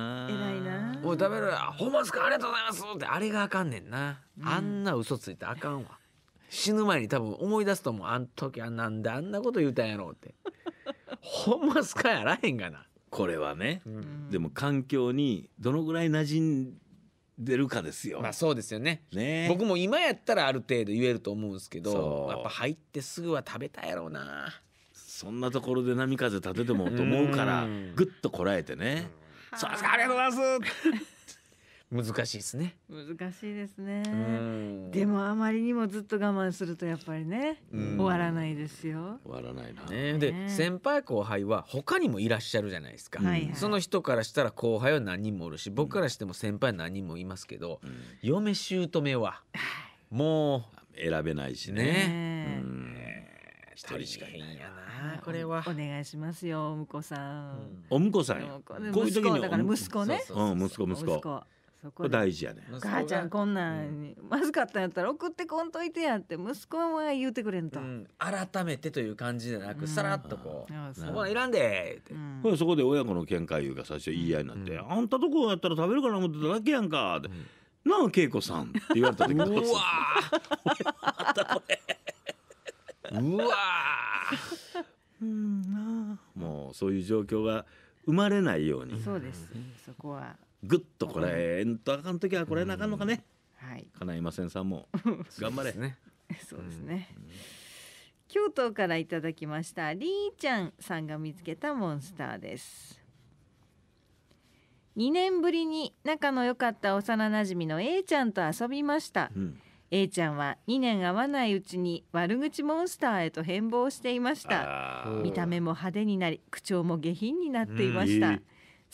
な。おい食べる「ほんますかありがとうございます」ってあれがあかんねんな、あんな嘘ついてあかんわ。死ぬ前に多分思い出すと思うあん時はなんであんなこと言うたんやろうってほんますかやらへんがなこれはね、うん、でも環境にどのぐらい馴染ん出るかですよ。まあそうですよねね僕も今やったらある程度言えると思うんですけどやっぱ入ってすぐは食べたやろうなそんなところで波風立ててもと思うからぐっとこらえてね「そうですかありがとうございます」難しいですね難しいですねでもあまりにもずっと我慢するとやっぱりね終わらないですよ終わらないな、ね、で先輩後輩は他にもいらっしゃるじゃないですか、はいはい、その人からしたら後輩は何人もおるし僕からしても先輩何人もいますけど、うん、嫁姑はもう選べないしねね、一人しかいないやなこれはお願いしますよお婿さん、うん、お婿さんよこういう時に息子ね息子息子そこ大事やねお母ちゃんこんなんに、まずかったんやったら送ってこんといてやって息子は言うてくれんと、うん、改めてという感じじゃなく、さらっとこう「そこはいらんで」って、そこで親子の喧嘩いうか最初言い合いになって「あんたとこやったら食べるかな思ってただけやんか」って「なあ恵子さん」って言われた時うわまたこれうわ うんなもうそういう状況が生まれないようにそうですそこはぐっとこれ、うん、とあかん時はこれなあかんのかね、はい、金井ませんさんも 頑張れそうですね、京都からいただきましたりーちゃんさんが見つけたモンスターです2年ぶりに仲の良かった幼なじみの A ちゃんと遊びました、うん、A ちゃんは2年会わないうちに悪口モンスターへと変貌していました見た目も派手になり口調も下品になっていました、うん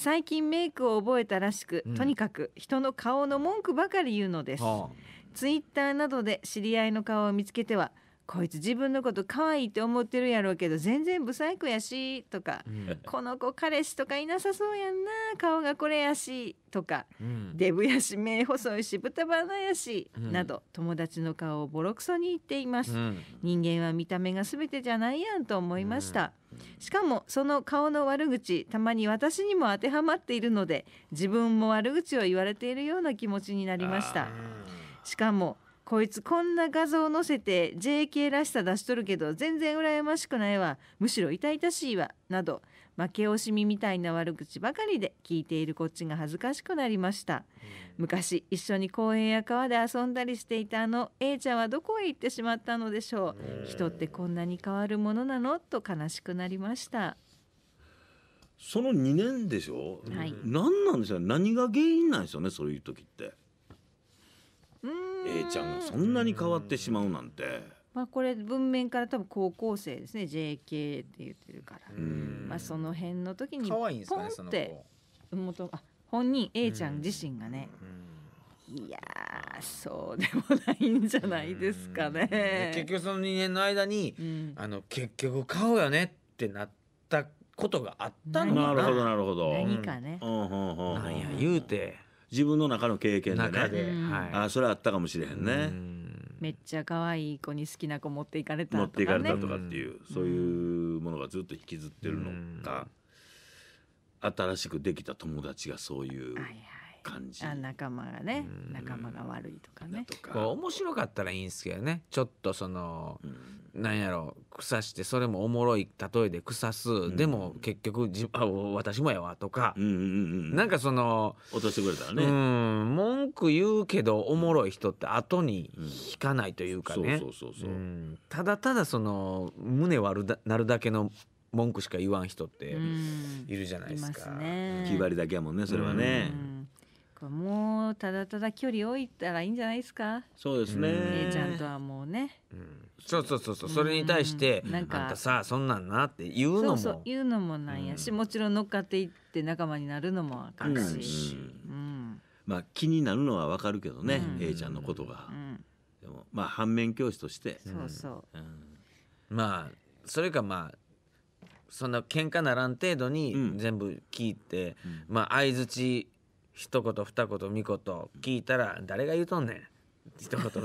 最近メイクを覚えたらしく、うん、とにかく人の顔の文句ばかり言うのです、はあ、ツイッターなどで知り合いの顔を見つけてはこいつ自分のこと可愛いって思ってるやろうけど全然不細工やしとか、うん、この子彼氏とかいなさそうやんな顔がこれやしとか、うん、デブやし目細いし豚バやし、うん、など友達の顔をボロクソに言っています、人間は見た目が全てじゃないやんと思いました、しかもその顔の悪口たまに私にも当てはまっているので自分も悪口を言われているような気持ちになりましたしかもこいつこんな画像載せて JK らしさ出しとるけど全然羨ましくないわむしろ痛々しいわなど負け惜しみみたいな悪口ばかりで聞いているこっちが恥ずかしくなりました昔一緒に公園や川で遊んだりしていたあの A ちゃんはどこへ行ってしまったのでしょう人ってこんなに変わるものなのと悲しくなりましたその2年でしょ、はい、何なんでしょう何が原因なんですよねそういう時って A ちゃんがそんなに変わってしまうなんて。まあ、これ文面から多分高校生ですね JK って言ってるから、まあ、その辺の時にポンって元あ本人 A ちゃん自身がね、いやそうでもないんじゃないですかね。結局その2年の間に、あの結局買おうよねってなったことがあったのかな。なるほどなるほど。何かね。うんうんうんなんや言うて。自分の中の経験でね中で、あそれあったかもしれへんね。めっちゃ可愛い子に好きな子持っていかれたとか、ね、持っていかれたとかっていう、そういうものがずっと引きずってるのか、新しくできた友達がそういう。あいや感じあ仲間がね仲間が悪いとかねとか面白かったらいいんですけどねちょっとその、うん、なんやろ腐してそれもおもろい例えで腐す、うん、でも結局じあ私もやわとか、うんうん、なんかその落としてくれたらね文句言うけどおもろい人って後に引かないというかねただただその胸悪だなるだけの文句しか言わん人っているじゃないですか。すね、気張りだけやもんねそれはね。もうただただ距離置いたらいいんじゃないですかそうですね姉ちゃんとはもうね、うん、そうそうそうそうそれに対して「なんかあんたさそんなんな」って言うのもそうそう言うのもなんやし、もちろん乗っかっていって仲間になるのもあかんし、うんまあ気になるのはわかるけどね、うん、A ちゃんのことが、うん、でもまあ反面教師として、そうそう、うん、まあそれかまあそんな喧嘩ならん程度に全部聞いて、うん、まあ相づち一言二言三言聞いたら誰が言うとんねん一言二言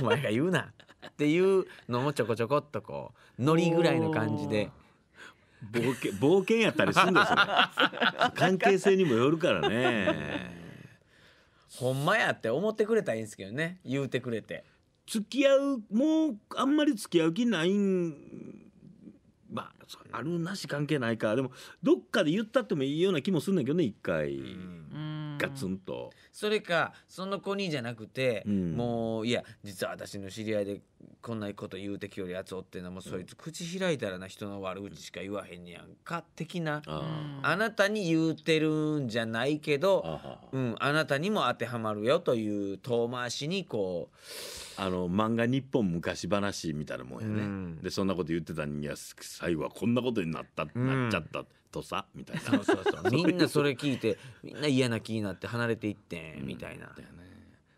お前が言うなっていうのもちょこちょこっとこうノリぐらいの感じで。冒険冒険やったりするんですよ関係性にもよるからねほんまやって思ってくれたらいいんですけどね言うてくれて付き合うもうあんまり付き合う気ないんまああるなし関係ないかでもどっかで言ったってもいいような気もすんねんけどね一回。うんガツンとそれかその子にじゃなくて、うん、もういや実は私の知り合いでこんなこと言うてきよるやつおってのもうそいつ口開いたらな人の悪口しか言わへんねやんか的な、あなたに言うてるんじゃないけど、うん、あなたにも当てはまるよという遠回しにこう。あの漫画「日本昔話」みたいなもんやね、うん、でそんなこと言ってた人間は最後はこんなことになった、なっちゃったとさみたいなそうそうそう みんなそれ聞いてみんな嫌な気になって離れていってみたいな、うんね、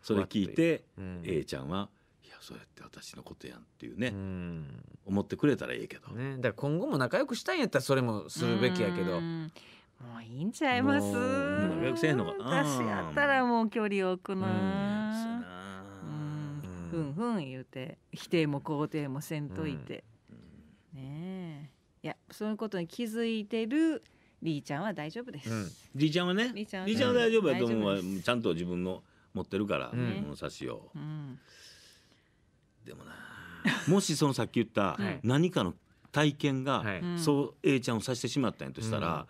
それ聞いて、うん、A ちゃんは「いやそうやって私のことやん」っていうね、うん、思ってくれたらいいけど、ね、だから今後も仲良くしたいんやったらそれもするべきやけど。もういいんちゃいます。仲良くせえのか。私やったらもう距離を置くな。ふんふん言うて否定も肯定もせんといて、うん、ねえいやそのことに気づいてるりーちゃんは大丈夫です、うん、リーちゃんはねりーちゃんはちゃんは大丈夫やと思うわ、ちゃんと自分の持ってるから、うんこの冊をうん、でもな もしそのさっき言った何かの体験が、はいうんそう A ちゃんをさしてしまったんやとしたら、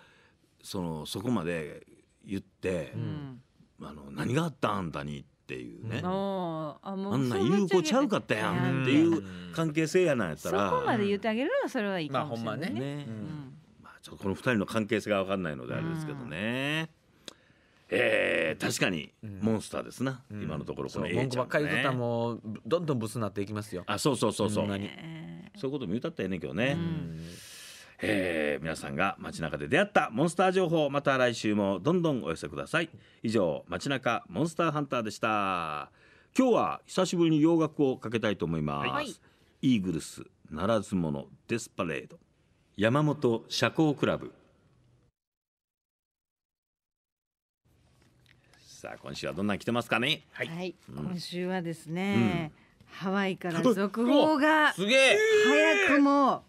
そのそこまで言って、うんあの何があったあんたにっっていうね、うん、あんな言う子ちゃうかったやんっていう関係性やなんやったら、そこまで言ってあげるのはそれはいいかもしれないね,、まあ、ね、ちょっとこの二人の関係性が分かんないのであれですけどね、えー、確かにモンスターですな、うん、今のところこの A ちゃん、ね、文句ばっかり言ってたもうどんどんブスになっていきますよあそうそうそうそう、うそういうことも言うたったやねんけどね、うんえー、皆さんが街中で出会ったモンスター情報また来週もどんどんお寄せください以上街中モンスターハンターでした今日は久しぶりに洋楽をかけたいと思います、はい、イーグルスならず者デスパレード山本社交クラブさあ今週はどんな来てますかねはい、うん、今週はですね、うん、ハワイから続報がすげえ早くも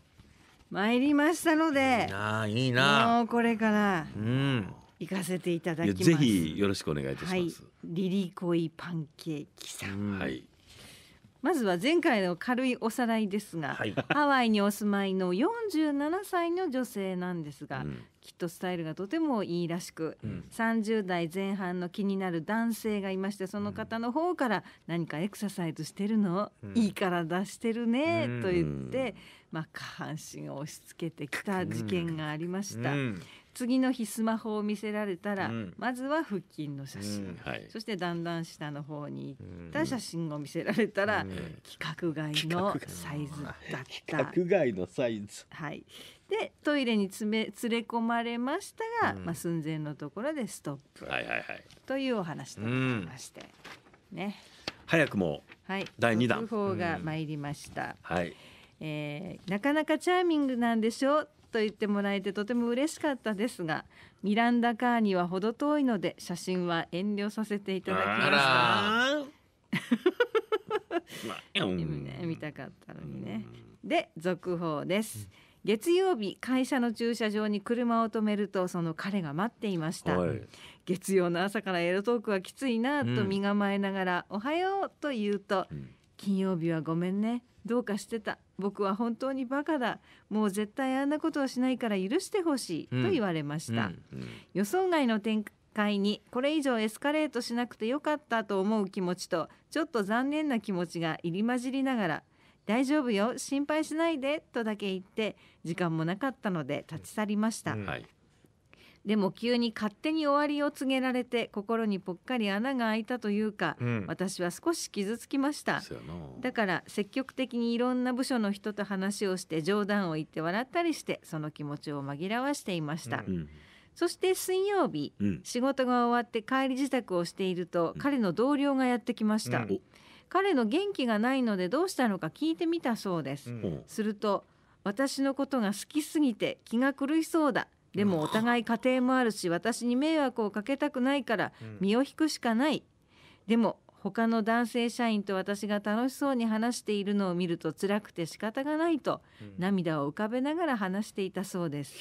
参りましたのでああいいなもうこれからうん行かせていただきますぜひよろしくお願いいたします、はい、リリコイパンケーキさん、はい、まずは前回の軽いおさらいですが、はい、ハワイにお住まいの47歳の女性なんですが、うん、きっとスタイルがとてもいいらしく、うん、30代前半の気になる男性がいましてその方の方から「何かエクササイズしてるの、うん、いい体してるね」と言って。うんまあ、下半身を押し付けてきた事件がありました、うん、次の日スマホを見せられたら、うん、まずは腹筋の写真、うんはい、そしてだんだん下の方に行った写真を見せられたら、規格外のサイズだった規格外のサイズはいでトイレに詰め連れ込まれましたが、まあ、寸前のところでストップ、はいはいはい、というお話でございまして、ね早くも第2弾、はい、速報が参りました、はいえー、なかなかチャーミングなんでしょうと言ってもらえてとても嬉しかったですがミランダカーには程遠いので写真は遠慮させていただきました。ね、見たかったのにね。で続報です。月曜日会社の駐車場に車を止めるとその彼が待っていました、月曜の朝からエロトークはきついなと身構えながら「うん、おはよう」と言うと、うん、金曜日はごめんねどうかしてた」僕は本当にバカだもう絶対あんなことをしないから許してほしい、うん、と言われました、うんうん、予想外の展開にこれ以上エスカレートしなくてよかったと思う気持ちとちょっと残念な気持ちが入り混じりながら大丈夫よ心配しないでとだけ言って時間もなかったので立ち去りました、はいでも急に勝手に終わりを告げられて心にぽっかり穴が開いたというか、うん、私は少し傷つきましただから積極的にいろんな部署の人と話をして冗談を言って笑ったりしてその気持ちを紛らわしていました、うん、そして水曜日、うん、仕事が終わって帰り支度をしていると、彼の同僚がやってきました、彼の元気がないのでどうしたのか聞いてみたそうです、すると私のことが好きすぎて気が狂いそうだでもお互い家庭もあるし私に迷惑をかけたくないから身を引くしかない、でも他の男性社員と私が楽しそうに話しているのを見ると辛くて仕方がないと涙を浮かべながら話していたそうです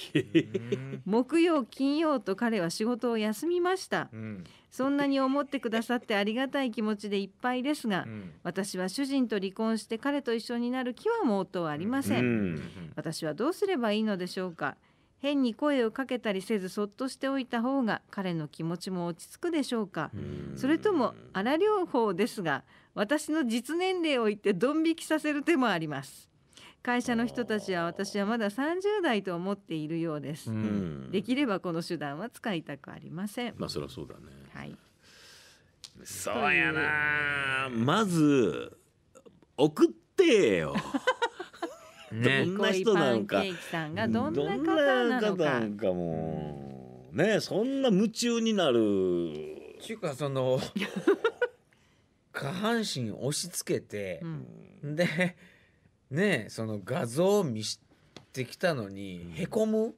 木曜金曜と彼は仕事を休みました、うん、そんなに思ってくださってありがたい気持ちでいっぱいですが、うん、私は主人と離婚して彼と一緒になる気は毛頭ありません、うん、私はどうすればいいのでしょうか変に声をかけたりせずそっとしておいた方が彼の気持ちも落ち着くでしょうかそれとも荒療法ですが私の実年齢を言ってドン引きさせる手もあります会社の人たちは私はまだ30代と思っているようですできればこの手段は使いたくありませんまあそりゃそうだねはいそうやなまず送ってよ どんな人なんかさんがどんな方なのかんかもねそんな夢中になるちゅうかその 下半身押し付けて、うん、でねその画像を見してきたのにへこむ、ん、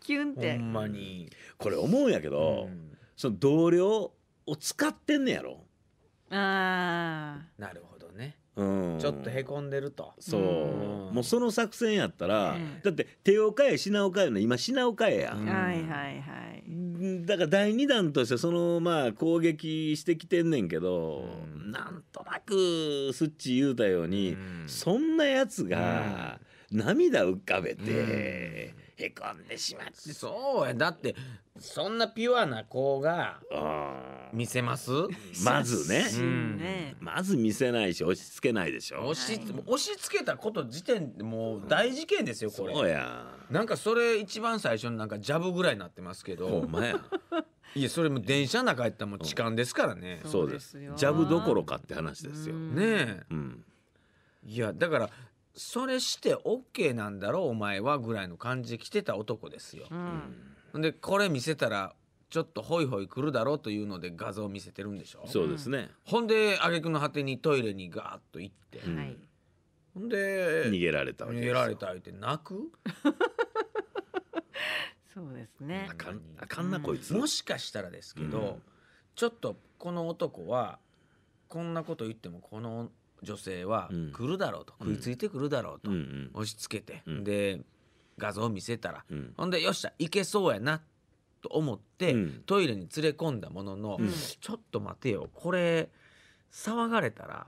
キュンってほんまにこれ思うんやけど、うん、その同僚を使ってんねやろあなるほどうん、ちょっとへこんでるとそう、うんもうその作戦やったら、うんだって手を変え品を変えの今品を変えや、うんはいはいはいんだから第2弾としてそのまあ攻撃してきてんねんけど、うんなんとなくスッチ言うたように、うんそんなやつが涙浮かべて、へこんでしまってそうやだってそんなピュアな子が見せますまずね、うん、まず見せないし押し付けないでしょ、はい、押し押し付けたこと時点でもう大事件ですよ、これそうやなんかそれ一番最初になんかジャブぐらいになってますけどほんまや いやそれも電車の中やったらも痴漢ですからね、うん、そうですジャブどころかって話ですよねえ、うんいやだからそれしてケーなんだろうお前はぐらいの感じで来てた男ですよ。うん、でこれ見せたらちょっとホイホイ来るだろうというので画像を見せてるんでしょそうですねほんで挙句の果てにトイレにガーッと行って、うん、ほんで逃げられたわけですよ逃げられた相手泣く そうですねあかんあかんなこいつ、もしかしたらですけど、うん、ちょっとこの男はこんなこと言ってもこの女性は来るだろうと、食いついてくるだろうと、押し付けて、で画像を見せたら、ほんでよっしゃ行けそうやなと思って、トイレに連れ込んだものの、ちょっと待てよこれ騒がれたら、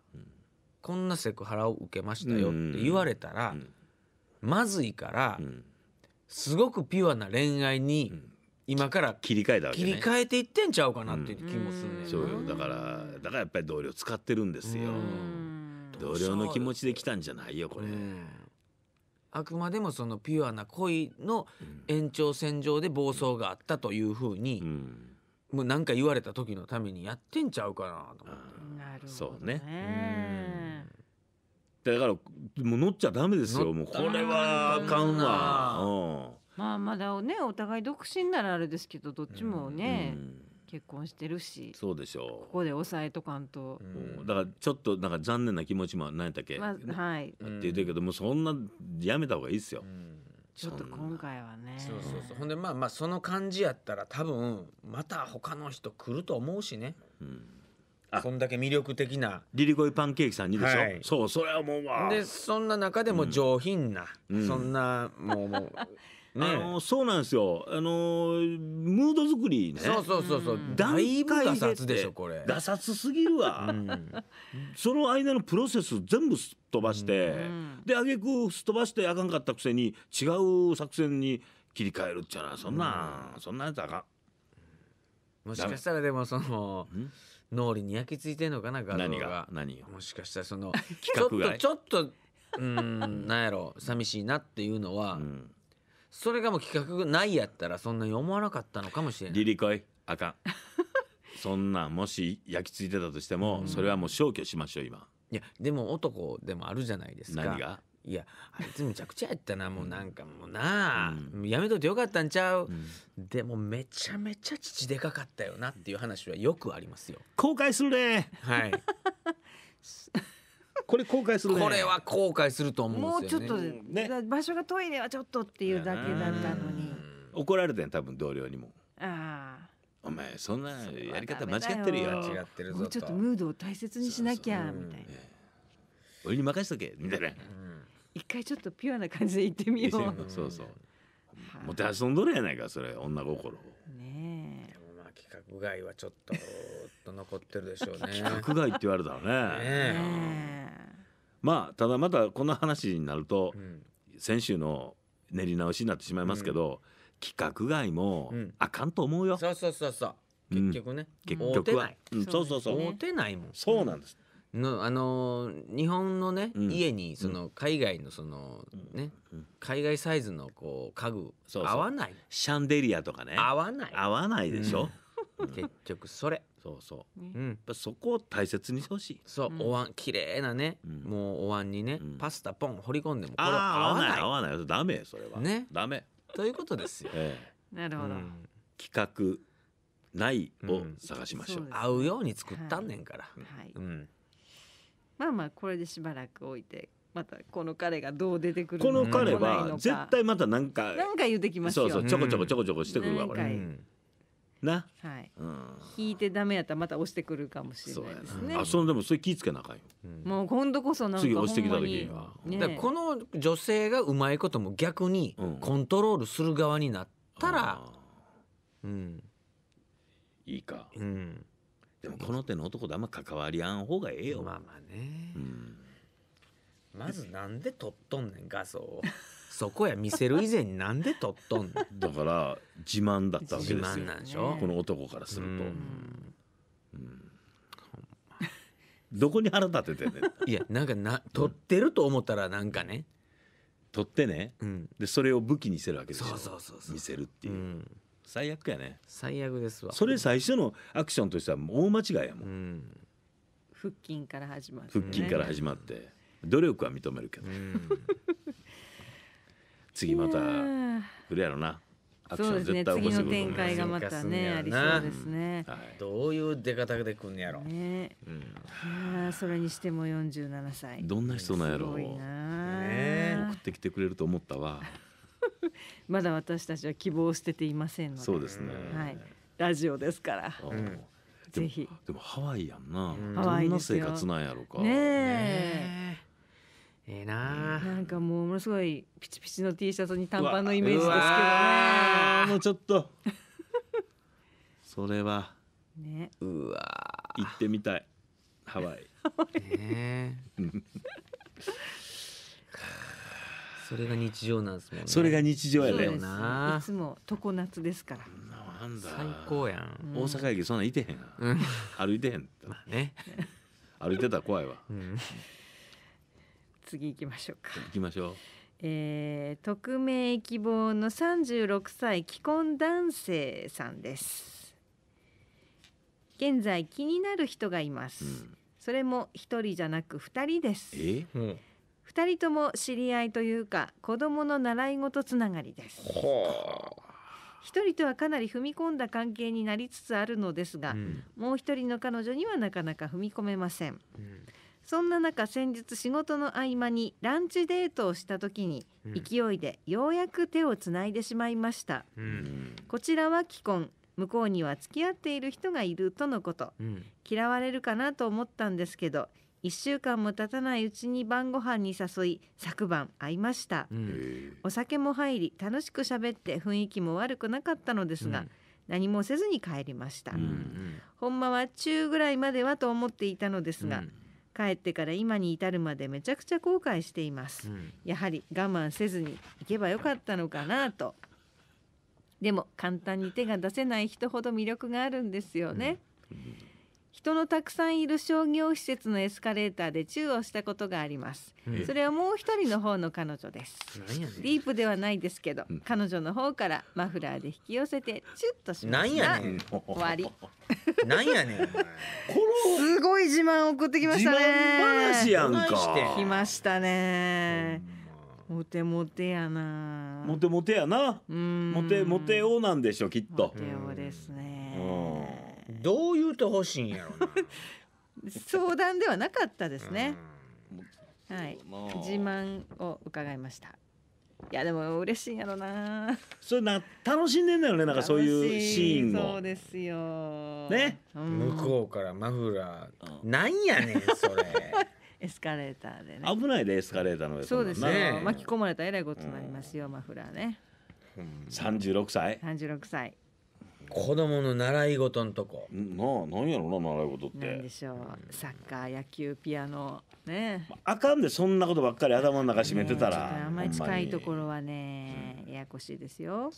こんなセクハラを受けましたよって言われたら、まずいから、すごくピュアな恋愛に、今から切り替えたわけ、ね、切り替えていってんちゃうかなっていう気もするね、うん、そうよだからだからやっぱり同僚使ってるんですよ。同僚の気持ちで来たんじゃないよこれ、うあくまでもそのピュアな恋の延長線上で暴走があったというふうに、ん、もう何か言われた時のためにやってんちゃうかなと思って。そうねうん、だからもう乗っちゃダメですよもうこれはあかんわ。うん、まあまだねお互い独身ならあれですけどどっちもね。うん結婚してるしそうでしょうここで抑えとかんと、うん、だからちょっとなんか残念な気持ちも何やったっけ、まはいって言ってるけどもうそんなやめた方がいいっすよ、ちょっと今回はねそうそうそうほんでまあまあその感じやったら多分また他の人来ると思うしね、うん、あこんだけ魅力的なリリコイパンケーキさんにでしょ、はい、そうそれはもうわでそんな中でも上品な、うん、そんな、もうもうあのそうなんですよあのムード作りねそうそうそうそう段階が殺でしょこれが殺すぎるわ、うん、その間のプロセス全部すっ飛ばして、うん、で挙句すっ飛ばしてあかんかったくせに違う作戦に切り替えるっちゃなそんな、うん、そんなやつあかんもしかしたらでもその脳裏に焼き付いてんのかな画像が何が何もしかしたらその 企画が、ちょっとちょっとうんなんやろ寂しいなっていうのは、うんそれがもう企画ないやったらそんなに思わなかったのかもしれないリリコイあかん そんなもし焼き付いてたとしても、うん、それはもう消去しましょう今いやでも男でもあるじゃないですか何がいやあいつむちゃくちゃやったなもうなんかもうなあ、うん、やめといてよかったんちゃう、うん、でもめちゃめちゃ父でかかったよなっていう話はよくありますよ後悔するねはい これ後悔するねこれは後悔すると思もうんでちょっと、うね場所がトイレはちょっとっていうだけだったのに怒られたん多分同僚にもああ「お前そんなやり方間違ってるよ」違ってるぞともうちょっとムードを大切にしなきゃみたいな俺に任しとけ」みたいな。ん一回ちょっとピュアな感じで行ってみようはそうそう。あもて遊んどるやないかそれ女心ねえでもまあ規格外はちょっとと残ってるでしょうね。企 画外って言われたらねねえねまあただまたこの話になると、うん、先週の練り直しになってしまいますけど、うん、企画外もあかんと思うよ、そうそうそうそう結局ね、結局は、うん、そうそうそう持てないもんそうなんです、のあのー、日本のね、うん、家にその海外のそのね、うん、海外サイズのこう家具合わないシャンデリアとかね合わない合わないでしょ、うん結局それそうそう、うん、やっぱそこを大切にしてほしいそう、うん、お椀綺麗なね、うん、もうお椀にね、うん、パスタポン掘り込んでもこれ合わない合わないダメそれはねダメということですよ、ええ、なるほど、企画ないを探しましょううね、合うように作ったんねんから、はい、うん、まあまあこれでしばらく置いてまたこの彼がどう出てくるこの彼は絶対またなんかなんか言ってきますそうそうちょこちょこちょこちょこしてくるわこれ、うんな、はい、うん、引いてダメやったらまた押してくるかもしれないですね。そあそのでもそれ気付けなあかんよ。うん、もう今度こそなん次押してきた時ね、この女性がうまいことも逆にコントロールする側になったら、うん、いいか。うん、でもこの手の男とあんま関わりあん方がええよ。まあまあね。うん、まずなんで取っとんねん画像を。そこや見せる以前になんで撮っとんのだから自慢だったわけですよ自慢なんでしょこの男からすると、うどこに腹立ててんねんいやなんかな撮ってると思ったらなんかね、撮ってね、うんでそれを武器にせるわけでしょそうそうそうそう見せるっていう、うん、最悪やね最悪ですわそれ最初のアクションとしてはもう大間違いやもん、うん腹筋から始まる、腹筋から始まって努力は認めるけど、うん次また来るやろな。アクションね、次の展開がまたねありそうですね、うんはい、どういう出方で来んやろね、うん、それにしても47歳どんな人なんやろね、送ってきてくれると思ったわ まだ私たちは希望を捨てていませんのでそうですね、はい、ラジオですから、うん、ぜひでもハワイやんな、うん、どんな生活なんやろうかねえええななんかもうものすごいピチピチの T シャツに短パンのイメージですけどねもうちょっと それはねうわ行ってみたいハワイね それが日常なんですもんねそれが日常やねいつも常夏ですからなんだ最高やん、大阪駅そんなんいてへん、うん歩いてへんまあね歩いてたら怖いわ、うん次行きましょうか行きましょうえー、匿名希望の36歳既婚男性さんです現在気になる人がいます、うん、それも1人じゃなく2人です、えうん、2人とも知り合いというか子供の習い事つながりです1人とはかなり踏み込んだ関係になりつつあるのですが、うん、もう1人の彼女にはなかなか踏み込めません、うんそんな中先日仕事の合間にランチデートをした時に勢いでようやく手をつないでしまいました、うん、こちらは既婚向こうには付き合っている人がいるとのこと、うん、嫌われるかなと思ったんですけど1週間も経たないうちに晩ご飯に誘い昨晩会いました、うん、お酒も入り楽しく喋って雰囲気も悪くなかったのですが、うん、何もせずに帰りました、うんうん、ほんまは中ぐらいまではと思っていたのですが、う帰ってから今に至るまでめちゃくちゃ後悔しています、うん、やはり我慢せずに行けばよかったのかなとでも簡単に手が出せない人ほど魅力があるんですよね、うん人のたくさんいる商業施設のエスカレーターでチをしたことがありますそれはもう一人の方の彼女ですディープではないですけど、うん、彼女の方からマフラーで引き寄せてチュッとしました終わりなんやねん すごい自慢送ってきましたね話やんか来ましたね、モテモテやなモテモテやなモテモテ王なんでしょきっとモテ王ですねどう言うと欲しいんやろな 相談ではなかったですね、はい、自慢を伺いましたいやでも嬉しいやろうな。それな楽しんでんだよねなんかそういうシーンも。そうですよ。ね、うん、向こうからマフラー、なんやねんそれ。エスカレーターでね。危ないでエスカレーターのそうですね、ね、巻き込まれたらえらいことになりますよ、うん、マフラーね。三十六歳。三十六歳。子供の習い事のとこなあなんやろな習い事っなんてでしょう、サッカー野球ピアノねあかんでそんなことばっかり頭の中占めてたらあんまり近いところはねややこしいですよ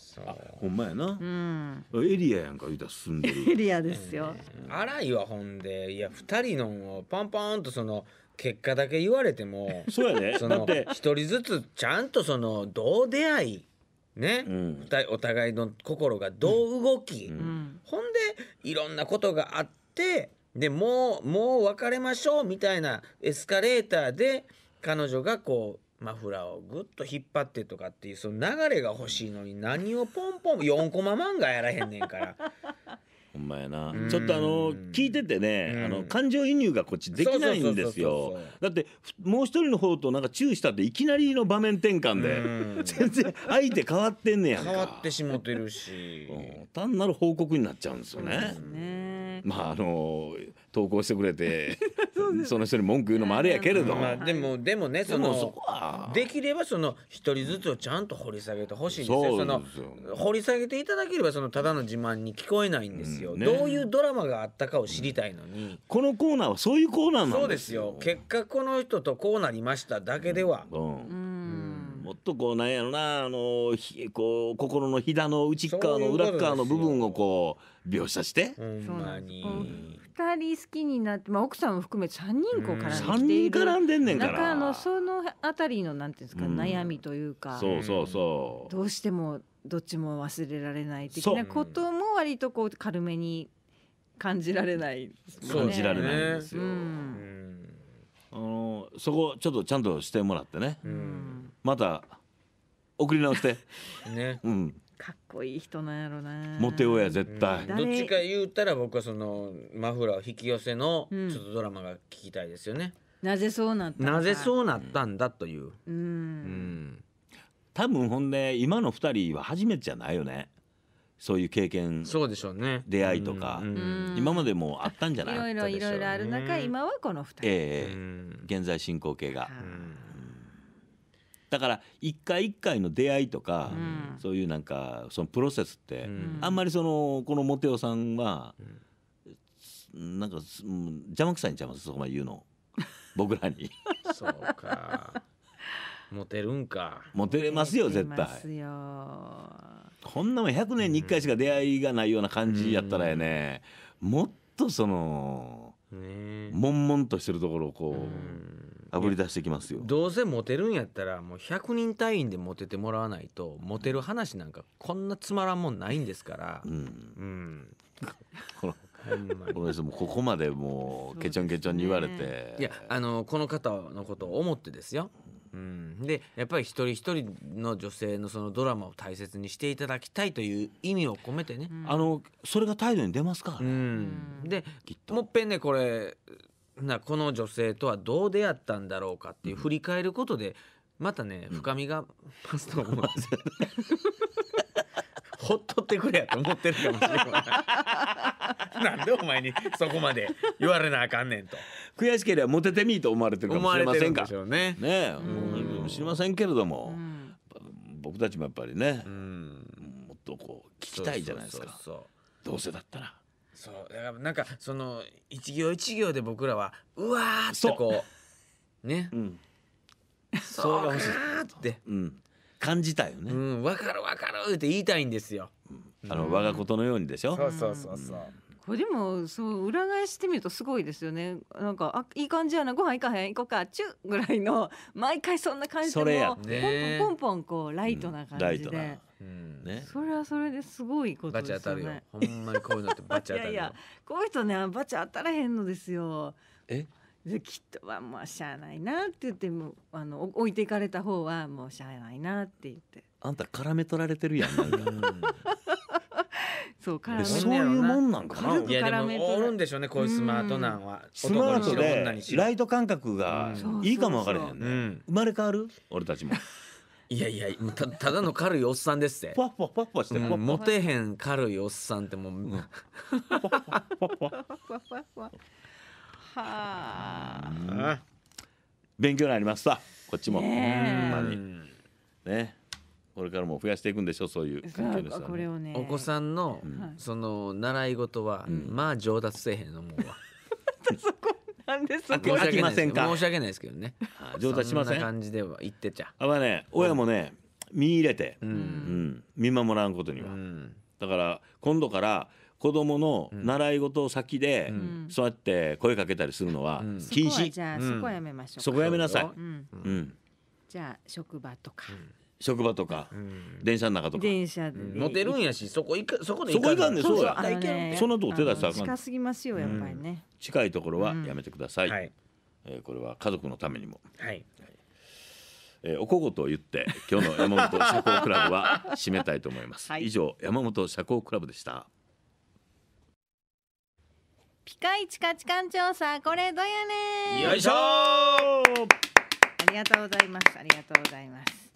ほんまにほんまやうんエリアやんか言うたら住んで エリアですよ、荒いわほんでいや2人のパンパンとその結果だけ言われてもそうやねそだっのて一人ずつちゃんとそのどう出会いね、うん、お互いの心がどう動き、うん、ほんでいろんなことがあってでもうもう別れましょうみたいなエスカレーターで彼女がこうマフラーをぐっと引っ張ってとかっていうその流れが欲しいのに何をポンポン4コマ漫画やらへんねんからほんまやなちょっとあの聞いててねあの感情移入がこっちできないんですよだってもう一人の方となんかチューしたっていきなりの場面転換で全然相手変わってんねやんか変わってしもてるし単なる報告になっちゃうんですよねまああの投稿してくれて その人に文句言うのもあるやけれど、まあ、でもでもねそのそこはできればその一人ずつをちゃんと掘り下げてほしいんですよその掘り下げていただければそのただの自慢に聞こえないんですよ、うんね、どういうドラマがあったかを知りたいのに、このコーナーはそういうコーナーなんそうですよ結果この人とこうなりましただけでは、うん、うんもっとこうなんやろなあのひこう心のひだの内側の裏側の部分をこう描写して。ほんまに2人好きになって、まあ、奥さんを含め三人こう絡んできている、うん、人絡んでんねんからのそのあたりのなんていうんですか、うん、悩みというかそうそうそうどうしてもどっちも忘れられない的なことも割とこう軽めに感じられない、ね、感じられないんですよ。うんあのそこちょっとちゃんとしてもらってね、また送り直して、ねうん、かっこいい人なんやろなモテ親絶対、どっちか言うたら僕はそのマフラー引き寄せのちょっとドラマが聞きたいですよね、なぜそうなったなぜそうなったんだという、うん、うん、多分ほんで今の二人は初めてじゃないよねそういう経験そうでしょうね出会いとか、うん今までもあったんじゃないいろいろいろいろある中、ね、今はこの二人、ええ現在進行形が、うんだから一回一回の出会いとか、うん、そういうなんかそのプロセスって、うん、あんまりそのこのモテ男さんは、うん、なんか邪魔くさいんちゃいますそこまで言うの僕らに。そうかモテるんかモテれますよ絶対こんなもん100年に1回しか出会いがないような感じやったらやね、もっとその、ね、悶々としてるところをこう。あぶり出してきますよどうせモテるんやったらもう100人単位でモテてもらわないとモテる話なんかこんなつまらんもんないんですからうん、うんこのこ人もここまでもうケチョンケチョンに言われて、いやあのこの方のことを思ってですよ、うん、でやっぱり一人一人の女性のそのドラマを大切にしていただきたいという意味を込めてね、うん、あのそれが態度に出ますからね、うん、でもっぺんねこれなこの女性とはどう出会ったんだろうかっていう振り返ることでまたね深みが増すと思うんですよ、ほっとってくれやと思ってるかもしれないなんでお前にそこまで言われなあかんねんと悔しければモテてみいと思われてるかもしれませんかんねねうも知りませんけれども、僕たちもやっぱりね、うん、もっとこう聞きたいじゃないですかどうせだったらそうだからなんかその一行一行で僕らはうわーってこうね、うん、そうかーって、うん、感じたよね、うん、分かる分かるって言いたいんですよ、うん、あの我がことのようにでしょ、うん、そうそうそうそう、これでもそう裏返してみるとすごいですよねなんかあいい感じやなご飯行かへん行こうかチュぐらいの毎回そんな感じでも、ね、ポンポンポンポンこうライトな感じで、うん、ライトなうんね、それはそれですごいことバチ当たるよほんまにこういうのってバチ当たるよいやいやこういう人ねバチ当たらへんのですよ。えできっとはまあしゃあないなって言ってもあのお置いていかれた方はもうしゃあないなって言ってあんた絡め取られてるやんんそう絡めえんそういうもんなんかな軽いやでもおるんでしょうねこういうスマートなんはスマート男にしでにライト感覚がいいかもわかるへんようねん生まれ変わる俺たちもいやいやたただの軽いおっさんですってふしてうんモテへん軽いおっさんってもう、んふはあ勉強になりましたこっちも、ねほんまにねこれからも増やしていくんでしょそういう関係ねねお子さんの、うんその習い事は、うんまあ上達せえへんのもう そこなんでそこ飽きませんか申し訳ないですけどね上達しませんそんな感じでは言ってちゃあはね親もね見入れて、うん、うん、見守らんことには、うん、だから今度から子供の習い事を先で、うん、そうやって声かけたりするのは禁止、じゃあそこやめましょうそこやめなさい、うんじゃあ職場とか、職場とか、電車の中とか電車でってるんやしそこ行かそこでそこ行かんでそうやあのそんなとこ手出したらあかん近すぎますよやっぱりね近いところはやめてください、はいえーこれは家族のためにも、はいえーおこごと言って今日の山本社交クラブは締めたいと思います、はい以上山本社交クラブでしたピカイチ価値観調査これどやねよいしょありがとうございますありがとうございます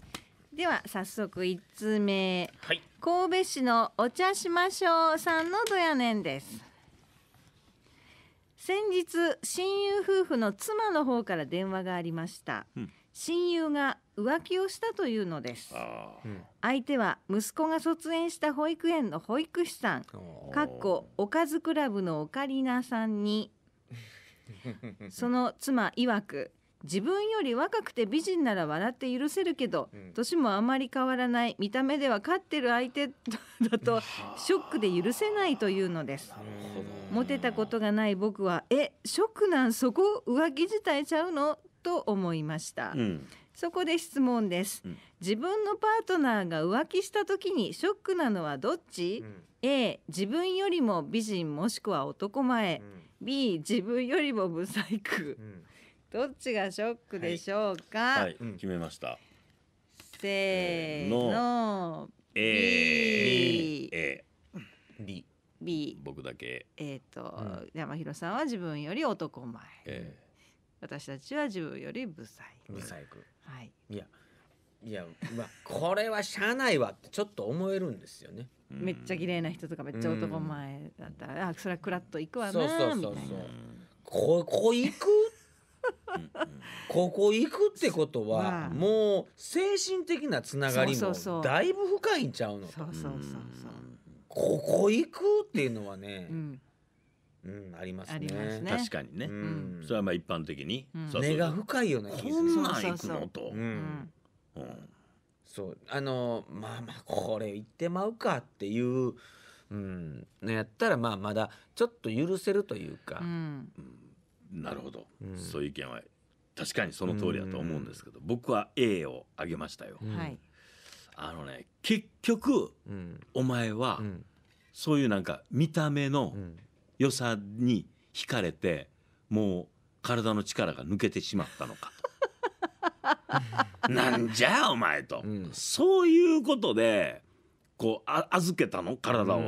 では早速1通目、はい、神戸市のお茶しましょうさんのどやねんです先日親友夫婦の妻の方から電話がありました、うん、親友が浮気をしたというのです、うん、相手は息子が卒園した保育園の保育士さんかっこおかずクラブのオカリナさんに その妻曰く自分より若くて美人なら笑って許せるけど、うん、もあまり変わらない見た目では勝ってる相手 だとショックで許せないというのですモテたことがない僕はえショックなんそこ浮気自体ちゃうのと思いました、うん、そこで質問です、うん、自分のパートナーが浮気した時にショックなのはどっち、A 自分よりも美人もしくは男前、B 自分よりもブサイク、どっちがショックでしょうか、はい、うん、決めましたせーの A A B B 僕だけえっ、と、うん、山広さんは自分より男前、A、私たちは自分よりブサイブサイクはいいやいやまあこれは社内はってちょっと思えるんですよねめっちゃ綺麗な人とかめっちゃ男前だったら、あそれはクラッといくわなそうそうそうここ行くここ行くってことは、もう精神的なつながりもだいぶ深いんちゃうのそうそうそうそうここ行くっていうのはね、うんうん、ありますね。確かにね、それはまあ一般的に。根が深いよね。こんなん行くのと。そう、あの、まあまあ、これ行ってまうかっていう。うん、やったら、まあ、まだちょっと許せるというか。うんなるほど、うん、そういう意見は確かにその通りだと思うんですけど、僕は A を挙げましたよ。あのね結局、お前は、そういうなんか見た目の良さに惹かれてもう体の力が抜けてしまったのかと。なんじゃお前と、うん、そういうことでこうあ預けたの体をっ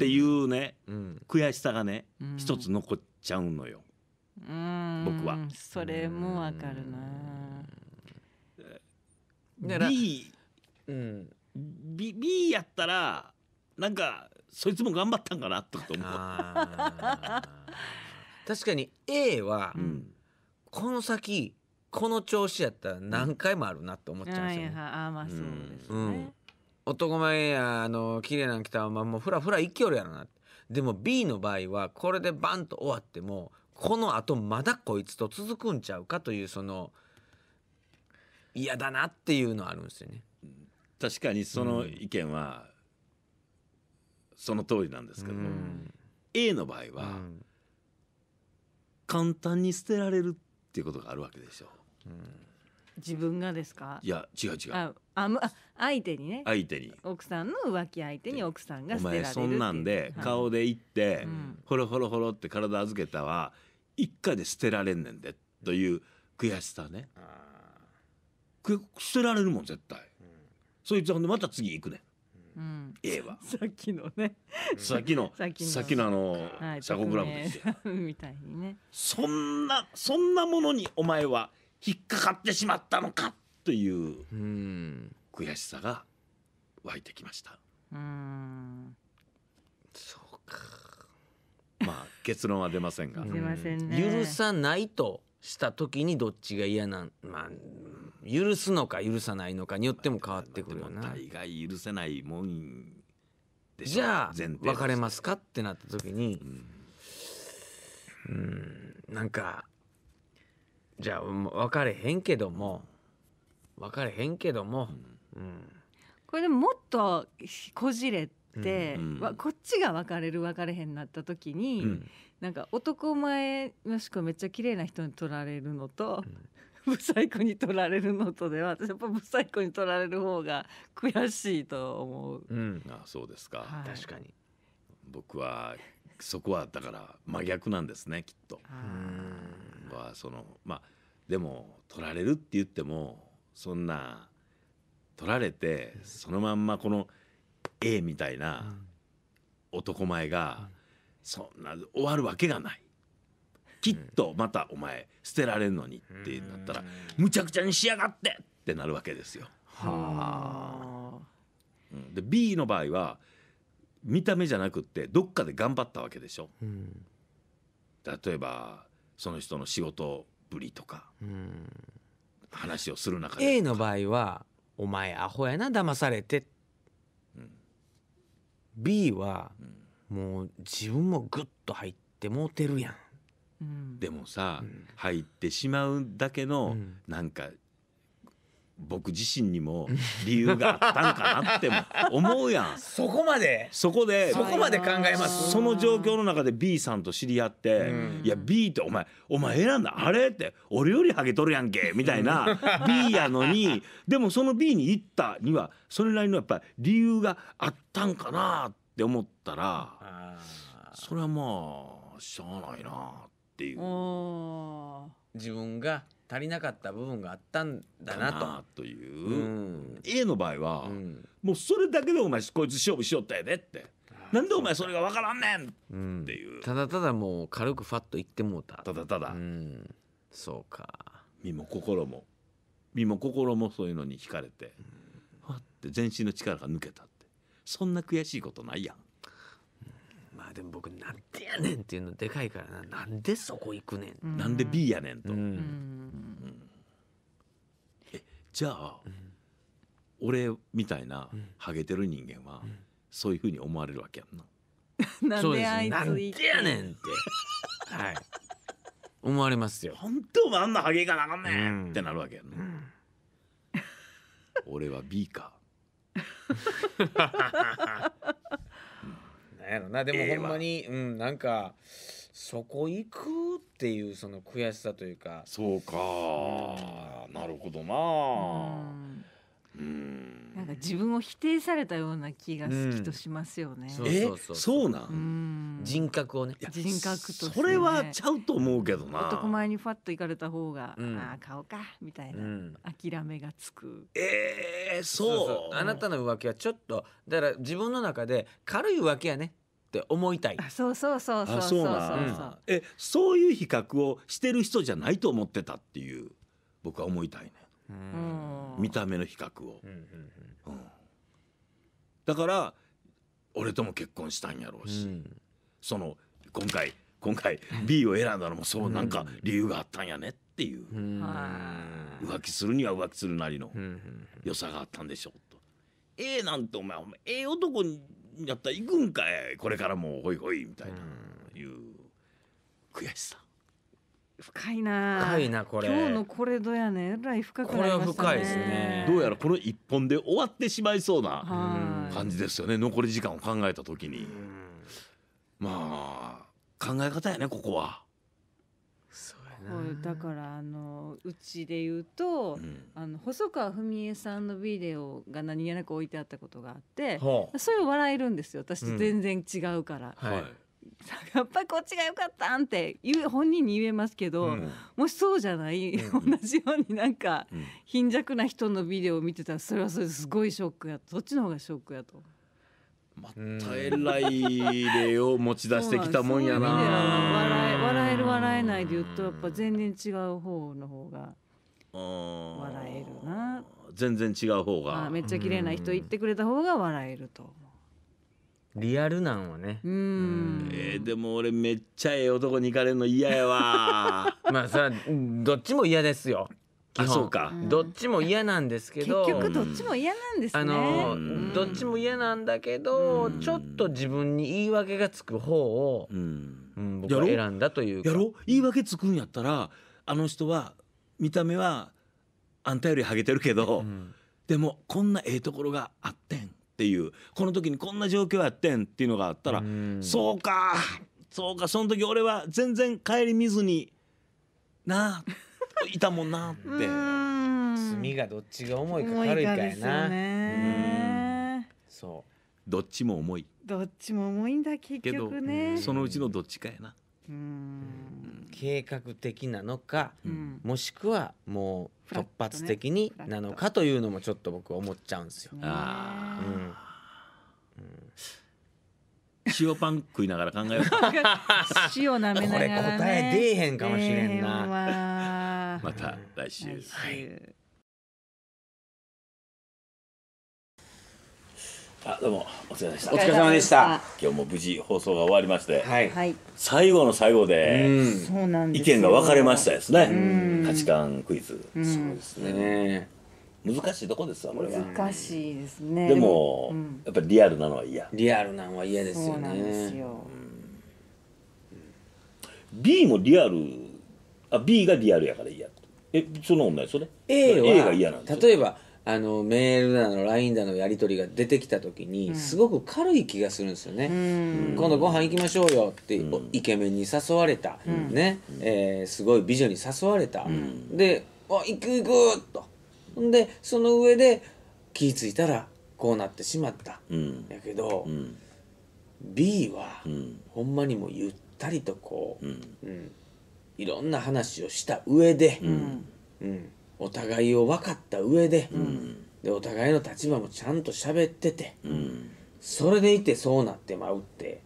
ていうね、うん、悔しさがね、一つ残っちゃうのよ。僕はそれもわかるなだから B,、うん、B, やったらなんかそいつも頑張ったんかなと思う確かに A は、うん、この先この調子やったら何回もあるなって思っちゃうんですよ、ね、ああまあそうですね、うん、男前やあの綺麗なのたままもうフラフラ一きおるやろなでも B の場合はこれでバンと終わってもこのあとまだこいつと続くんちゃうかというその嫌だなっていうのはあるんですよね。確かにその意見は、その通りなんですけどうん、A の場合は、簡単に捨てられるっていうことがあるわけでしょう。自分がですかいや違う違うああむ相手にね相手に奥さんの浮気相手に奥さんが捨てられるお前そんなんで、顔で行って、うん、ほろほろほろって体預けたわ一家で捨てられんねんでという悔しさね捨てられるもん絶対、うん、そいつはまた次行くねんうん、A はさっきのねさっきのさっきのあの、はい、グラムですよ みたいにねそんなそんなものにお前は引っかかってしまったのかという悔しさが湧いてきましたうんそうか結論は出ませんが、ね、許さないとした時にどっちが嫌なんまあ許すのか許さないのかによっても変わってくるよな。大概許せないもんじゃあ別れますかってなった時にうんなんかじゃあ別れへんけども別れへんけども、うん、これでももっとこじれ、うんうん、こっちが別れる別れへんなった時に、うん、なんか男前もしくはめっちゃ綺麗な人に取られるのと、うん、ブサイクに取られるのとでは私やっぱブサイクに取られる方が悔しいと思う。うん、あそうですか、はい、確かに僕はそこはだから真逆なんですねきっと。はそのまあでも取られるって言ってもそんな取られてそのまんまこの A みたいな男前が、そんな終わるわけがないきっとまたお前捨てられんのにってなったら、むちゃくちゃにしやがってってなるわけですよ。はあ、で B の場合は見た目じゃなくってどっかで頑張ったわけでしょ。例えばその人の仕事ぶりとか、話をする中で A の場合は「お前アホやな騙されて」っ B はもう自分もグッと入ってもうてるやん。でもさ、入ってしまうだけのなんか僕自身にも理由があったんかなっても思うやん そこまでそこでそこまで考えますその状況の中で B さんと知り合って「いや B ってお前お前選んだあれ?」って「俺よりハゲとるやんけ」みたいな B やのにでもその B に行ったにはそれなりのやっぱり理由があったんかなって思ったらそれはまあしゃあないなっていう。自分が足りなかった部分があったんだなと。なという、うん、A の場合は、うん、もうそれだけでお前こいつ勝負しよったやでって。なんでお前それが分からんねんっていう、うん、ただただもう軽くファッと言ってもうたただただ、うん、そうか身も心も身も心もそういうのに惹かれて、うん、って全身の力が抜けたってそんな悔しいことないやん、うん、まあでも僕なんでやねんっていうのでかいからななんでそこ行くねん、うん、なんで B やねんと、じゃあ、俺みたいなハゲてる人間は、そういうふうに思われるわけやんな。なんであいなんでやねんってはい 思われますよ本当はあんなハゲかなあかんねんってなるわけやんな、俺は B かなんやろなでもほんまに、えうんなんかそこ行くっていうその悔しさというかそうか、うん、なるほどなうんなんか自分を否定されたような気が好きとしますよね、うん、えそうなんうん人格をね人格とね、それはちゃうと思うけどな男前にファッと行かれた方が、うん、ああ顔かみたいな、うん、諦めがつくええー、そうあなたの浮気はちょっとだから自分の中で軽い浮気やねって思いたいそうそうそうそうそうそうえそういう比較をしてる人じゃないと思ってたっていう僕は思いたいね見た目の比較を、だから俺とも結婚したんやろうし、その今回今回 B を選んだのもそうなんか理由があったんやねっていう、浮気するには浮気するなりの良さがあったんでしょうと。A なんてお前お前ええ男やったら行くんかいこれからもほいほいみたいな、いう悔しさ深いな深いなこれ今日のこれどやねえらい深くなりましたねこれは深いですねどうやらこの一本で終わってしまいそうな感じですよね残り時間を考えた時にまあ考え方やねここははい、だからあのうちで言うと、うん、あの細川文江さんのビデオが何気なく置いてあったことがあって、それを笑えるんですよ私と全然違うから。うんはい、やっぱりこっちが良かったんって言う本人に言えますけど、うん、もしそうじゃない、同じようになんか貧弱な人のビデオを見てたらそれはそれですごいショックやどそっちの方がショックやと。またえらい例を持ち出してきたもんやな。笑え笑える笑えないで言うとやっぱ全然違う方の方が笑えるな。全然違う方が。めっちゃ綺麗な人言ってくれた方が笑えると思う。リアルなんはね。うん。えー、でも俺めっちゃええ男に行かれるの嫌やわ。まあさどっちも嫌ですよ。あそうか、うん、どっちも嫌なんですけど結局どっちも嫌なんですねあの、うん、どっちも嫌なんだけど、うん、ちょっと自分に言い訳がつく方を、うん僕は選んだというかやろ言い訳つくんやったらあの人は見た目はあんたよりハゲてるけど、でもこんなええところがあってんっていうこの時にこんな状況やってんっていうのがあったら、そうかそうかその時俺は全然顧みずになあいたもんなって罪がどっちが重いか軽いかやな、ね、そうどっちも重いどっちも重いんだ結局ねそのうちのどっちかやな計画的なのか、うん、もしくはもう突発的になのかというのもちょっと僕は思っちゃうんですよ。ね、あ、うん、うん塩パン食いながら考えよう塩舐めながら、ね、答え出えへんかもしれんな、まあ、また来週、来週はいあどうもお疲れ様でしたお疲れ様でした今日も無事放送が終わりまして、はい、最後の最後で、意見が分かれましたですね価値観クイズ、うん、そうですね難しいとこですわこれは難しいですねでも、うん、やっぱりリアルなのは嫌リアルなのは嫌ですよねそうなんですよ、うん、B もリアルあ B がリアルやから嫌えそんなもんないです A, が嫌なんです例えばあのメールだの LINE だのやり取りが出てきた時に、うん、すごく軽い気がするんですよね、うん、今度ご飯行きましょうよって、うん、イケメンに誘われた、ね、えー、すごい美女に誘われた、で「あ行く行く!」とんでその上で気付いたらこうなってしまった、うん、やけど、うん、B は、うん、ほんまにもうゆったりとこう、うんいろんな話をした上で、うんお互いを分かった上で,、でお互いの立場もちゃんと喋ってて、それでいてそうなってまうって、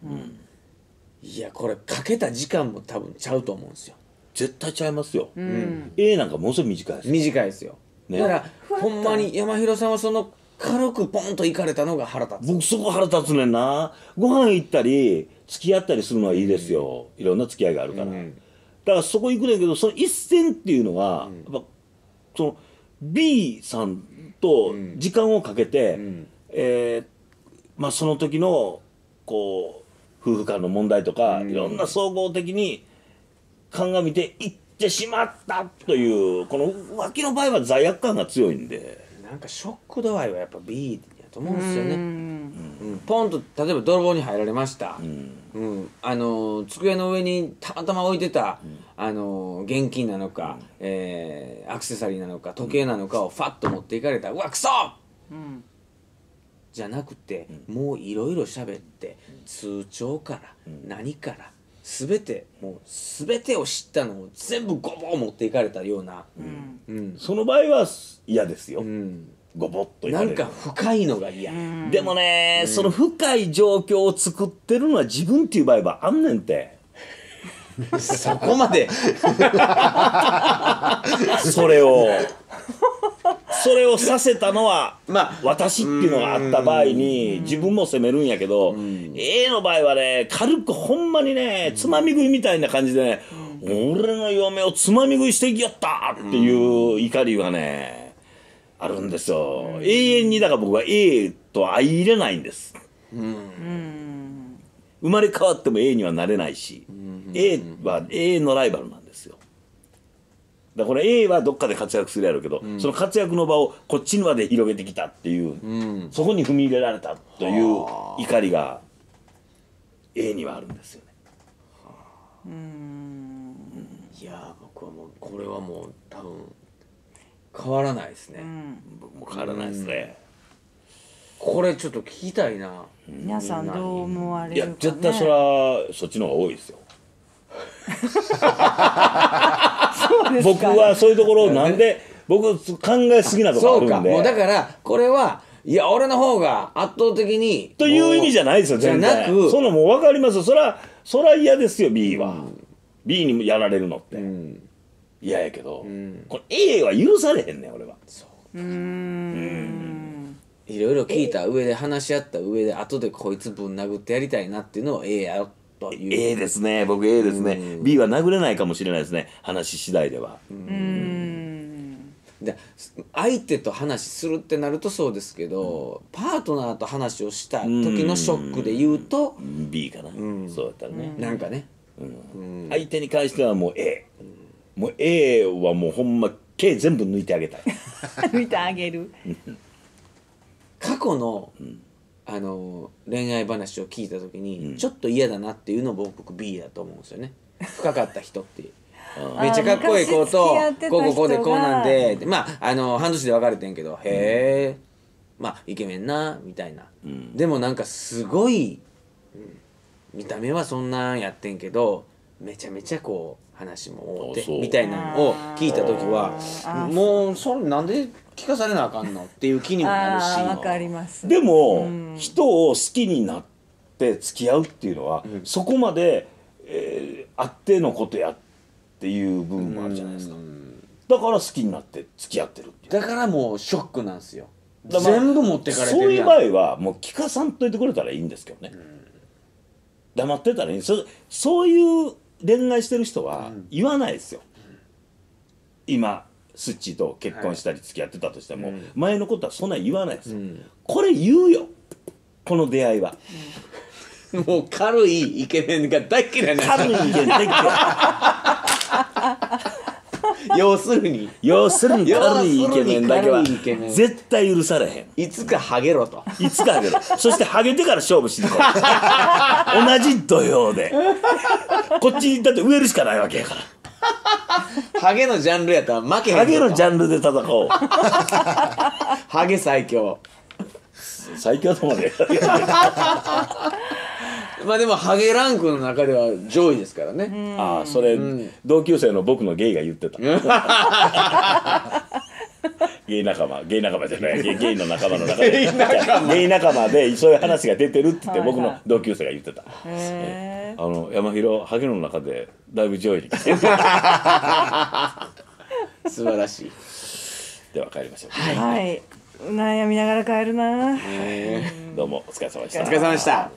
いやこれかけた時間も多分ちゃうと思うんですよ。絶対ちゃいますよ、うん、A なんかものすごい短いです短いですよね、だからほんまに山広さんはその軽くポンと行かれたのが腹立つ僕そこ腹立つねんなご飯行ったり付き合ったりするのはいいですよ、うん、いろんな付き合いがあるから、うん、だからそこ行くねんけどその一線っていうのは、うん、やっぱその B さんと時間をかけて、うん、えー、まあ、その時のこう夫婦間の問題とか、いろんな総合的に鑑みて一ってしまったというこの浮気の場合は罪悪感が強いんでなんかショック度合いはやっぱ B やと思うんですよねうん、ポンと例えば泥棒に入られました、うん、うん、あの机の上にたまたま置いてた、うん、あの現金なのか、うん、えー、アクセサリーなのか時計なのかをファッと持っていかれた、うわクソ、うん、じゃなくて、もういろいろ喋って通帳から何から、全てもう全てを知ったのを全部ごぼう持っていかれたような、うんうんその場合は嫌ですよ、うん、ごぼっとなんか深いのが嫌、でもね、その深い状況を作ってるのは自分っていう場合はあんねんてそこまで それをそれをさせたのは、まあ、私っていうのがあった場合に、自分も責めるんやけど、A の場合はね、軽くほんまにね、つまみ食いみたいな感じでね、俺の嫁をつまみ食いしていきやったっていう怒りはね、あるんですよ。永遠に、だから僕は A と相入れないんです。生まれ変わっても A にはなれないし、A は A のライバルなだこれ A はどっかで活躍するやろうけど、うん、その活躍の場をこっちにまで広げてきたっていう、うん、そこに踏み入れられたという怒りが A にはあるんですよね。うんいや僕はもうこれはもう多分変わらないですね。僕も変わらないですね。これちょっと聞きたいな。皆さんどう思われるか、ね、いや絶対それはそっちの方が多いですよ。僕はそういうところをなんで、僕考えすぎなとこあるんで。そうか。もうだから、これは、いや、俺の方が圧倒的に。という意味じゃないですよ、全然。じゃなく。そのもう分かりますよ。そら、そら嫌ですよ、B は。うん、B にもやられるのって。嫌、うん、やけど、うん、これ A は許されへんねん、俺は。そううん。いろいろ聞いた上で話し合った上で後でこいつぶん殴ってやりたいなっていうのを A やろという A ですね僕 A ですね、B は殴れないかもしれないですね話次第ではうんで相手と話するってなるとそうですけど、うん、パートナーと話をした時のショックで言うと、う B かな、そうやったらね、なんかね、相手に関してはもう A、もう A はもうほんま K 全部抜いてあげたい 抜いてあげる過去の、うんあの恋愛話を聞いた時に、うんちょっと嫌だなっていうのも僕 B だと思うんですよね 深かった人っていう。めっちゃかっこいい子とこうこうこうでこうなんででまああの半年で別れてんけどへえ、まあイケメンなみたいな、うんでもなんかすごい見た目はそんなんやってんけどめちゃめちゃこう話も多くてみたいなのを聞いた時はもうそれなんで聞かされなあかんのっていう気にもなるしかりますでも、人を好きになって付き合うっていうのは、そこまで、えー、あってのことやっていう部分もあるじゃないですか、だから好きになって付き合ってるってだからもうショックなんですよ全部持ってかれてそういう場合はもう聞かさんといてくれたらいいんですけどね、黙ってたらいいそういう恋愛してる人は言わないですよ、今スッチーと結婚したり付き合ってたとしても、はい、前のことはそんな言わないですよ、うん、これ言うよこの出会いは、うん、もう軽いイケメンが大嫌いな軽いイケメン大嫌い要するに要するに軽いイケメンだけは絶対許されへんいつかハゲろといつかハゲろそしてハゲてから勝負しに行こう 同じ土俵でこっちだって植えるしかないわけやから ハゲのジャンルやったら負けへんハゲのジャンルで戦おう ハゲ最強最強とまね まあでもハゲランクの中では上位ですからねああそれ、うん、同級生の僕のゲイが言ってたゲイ仲間ゲイ仲間じゃない ゲイの仲間の中でゲイ仲間でそういう話が出てるってって僕の同級生が言ってた、あの山広萩野の中でだいぶ上位に来てる 素晴らしいでは帰りましょうはい、はい、悩みながら帰るな、どうもお疲れ様でしたお疲れ様でした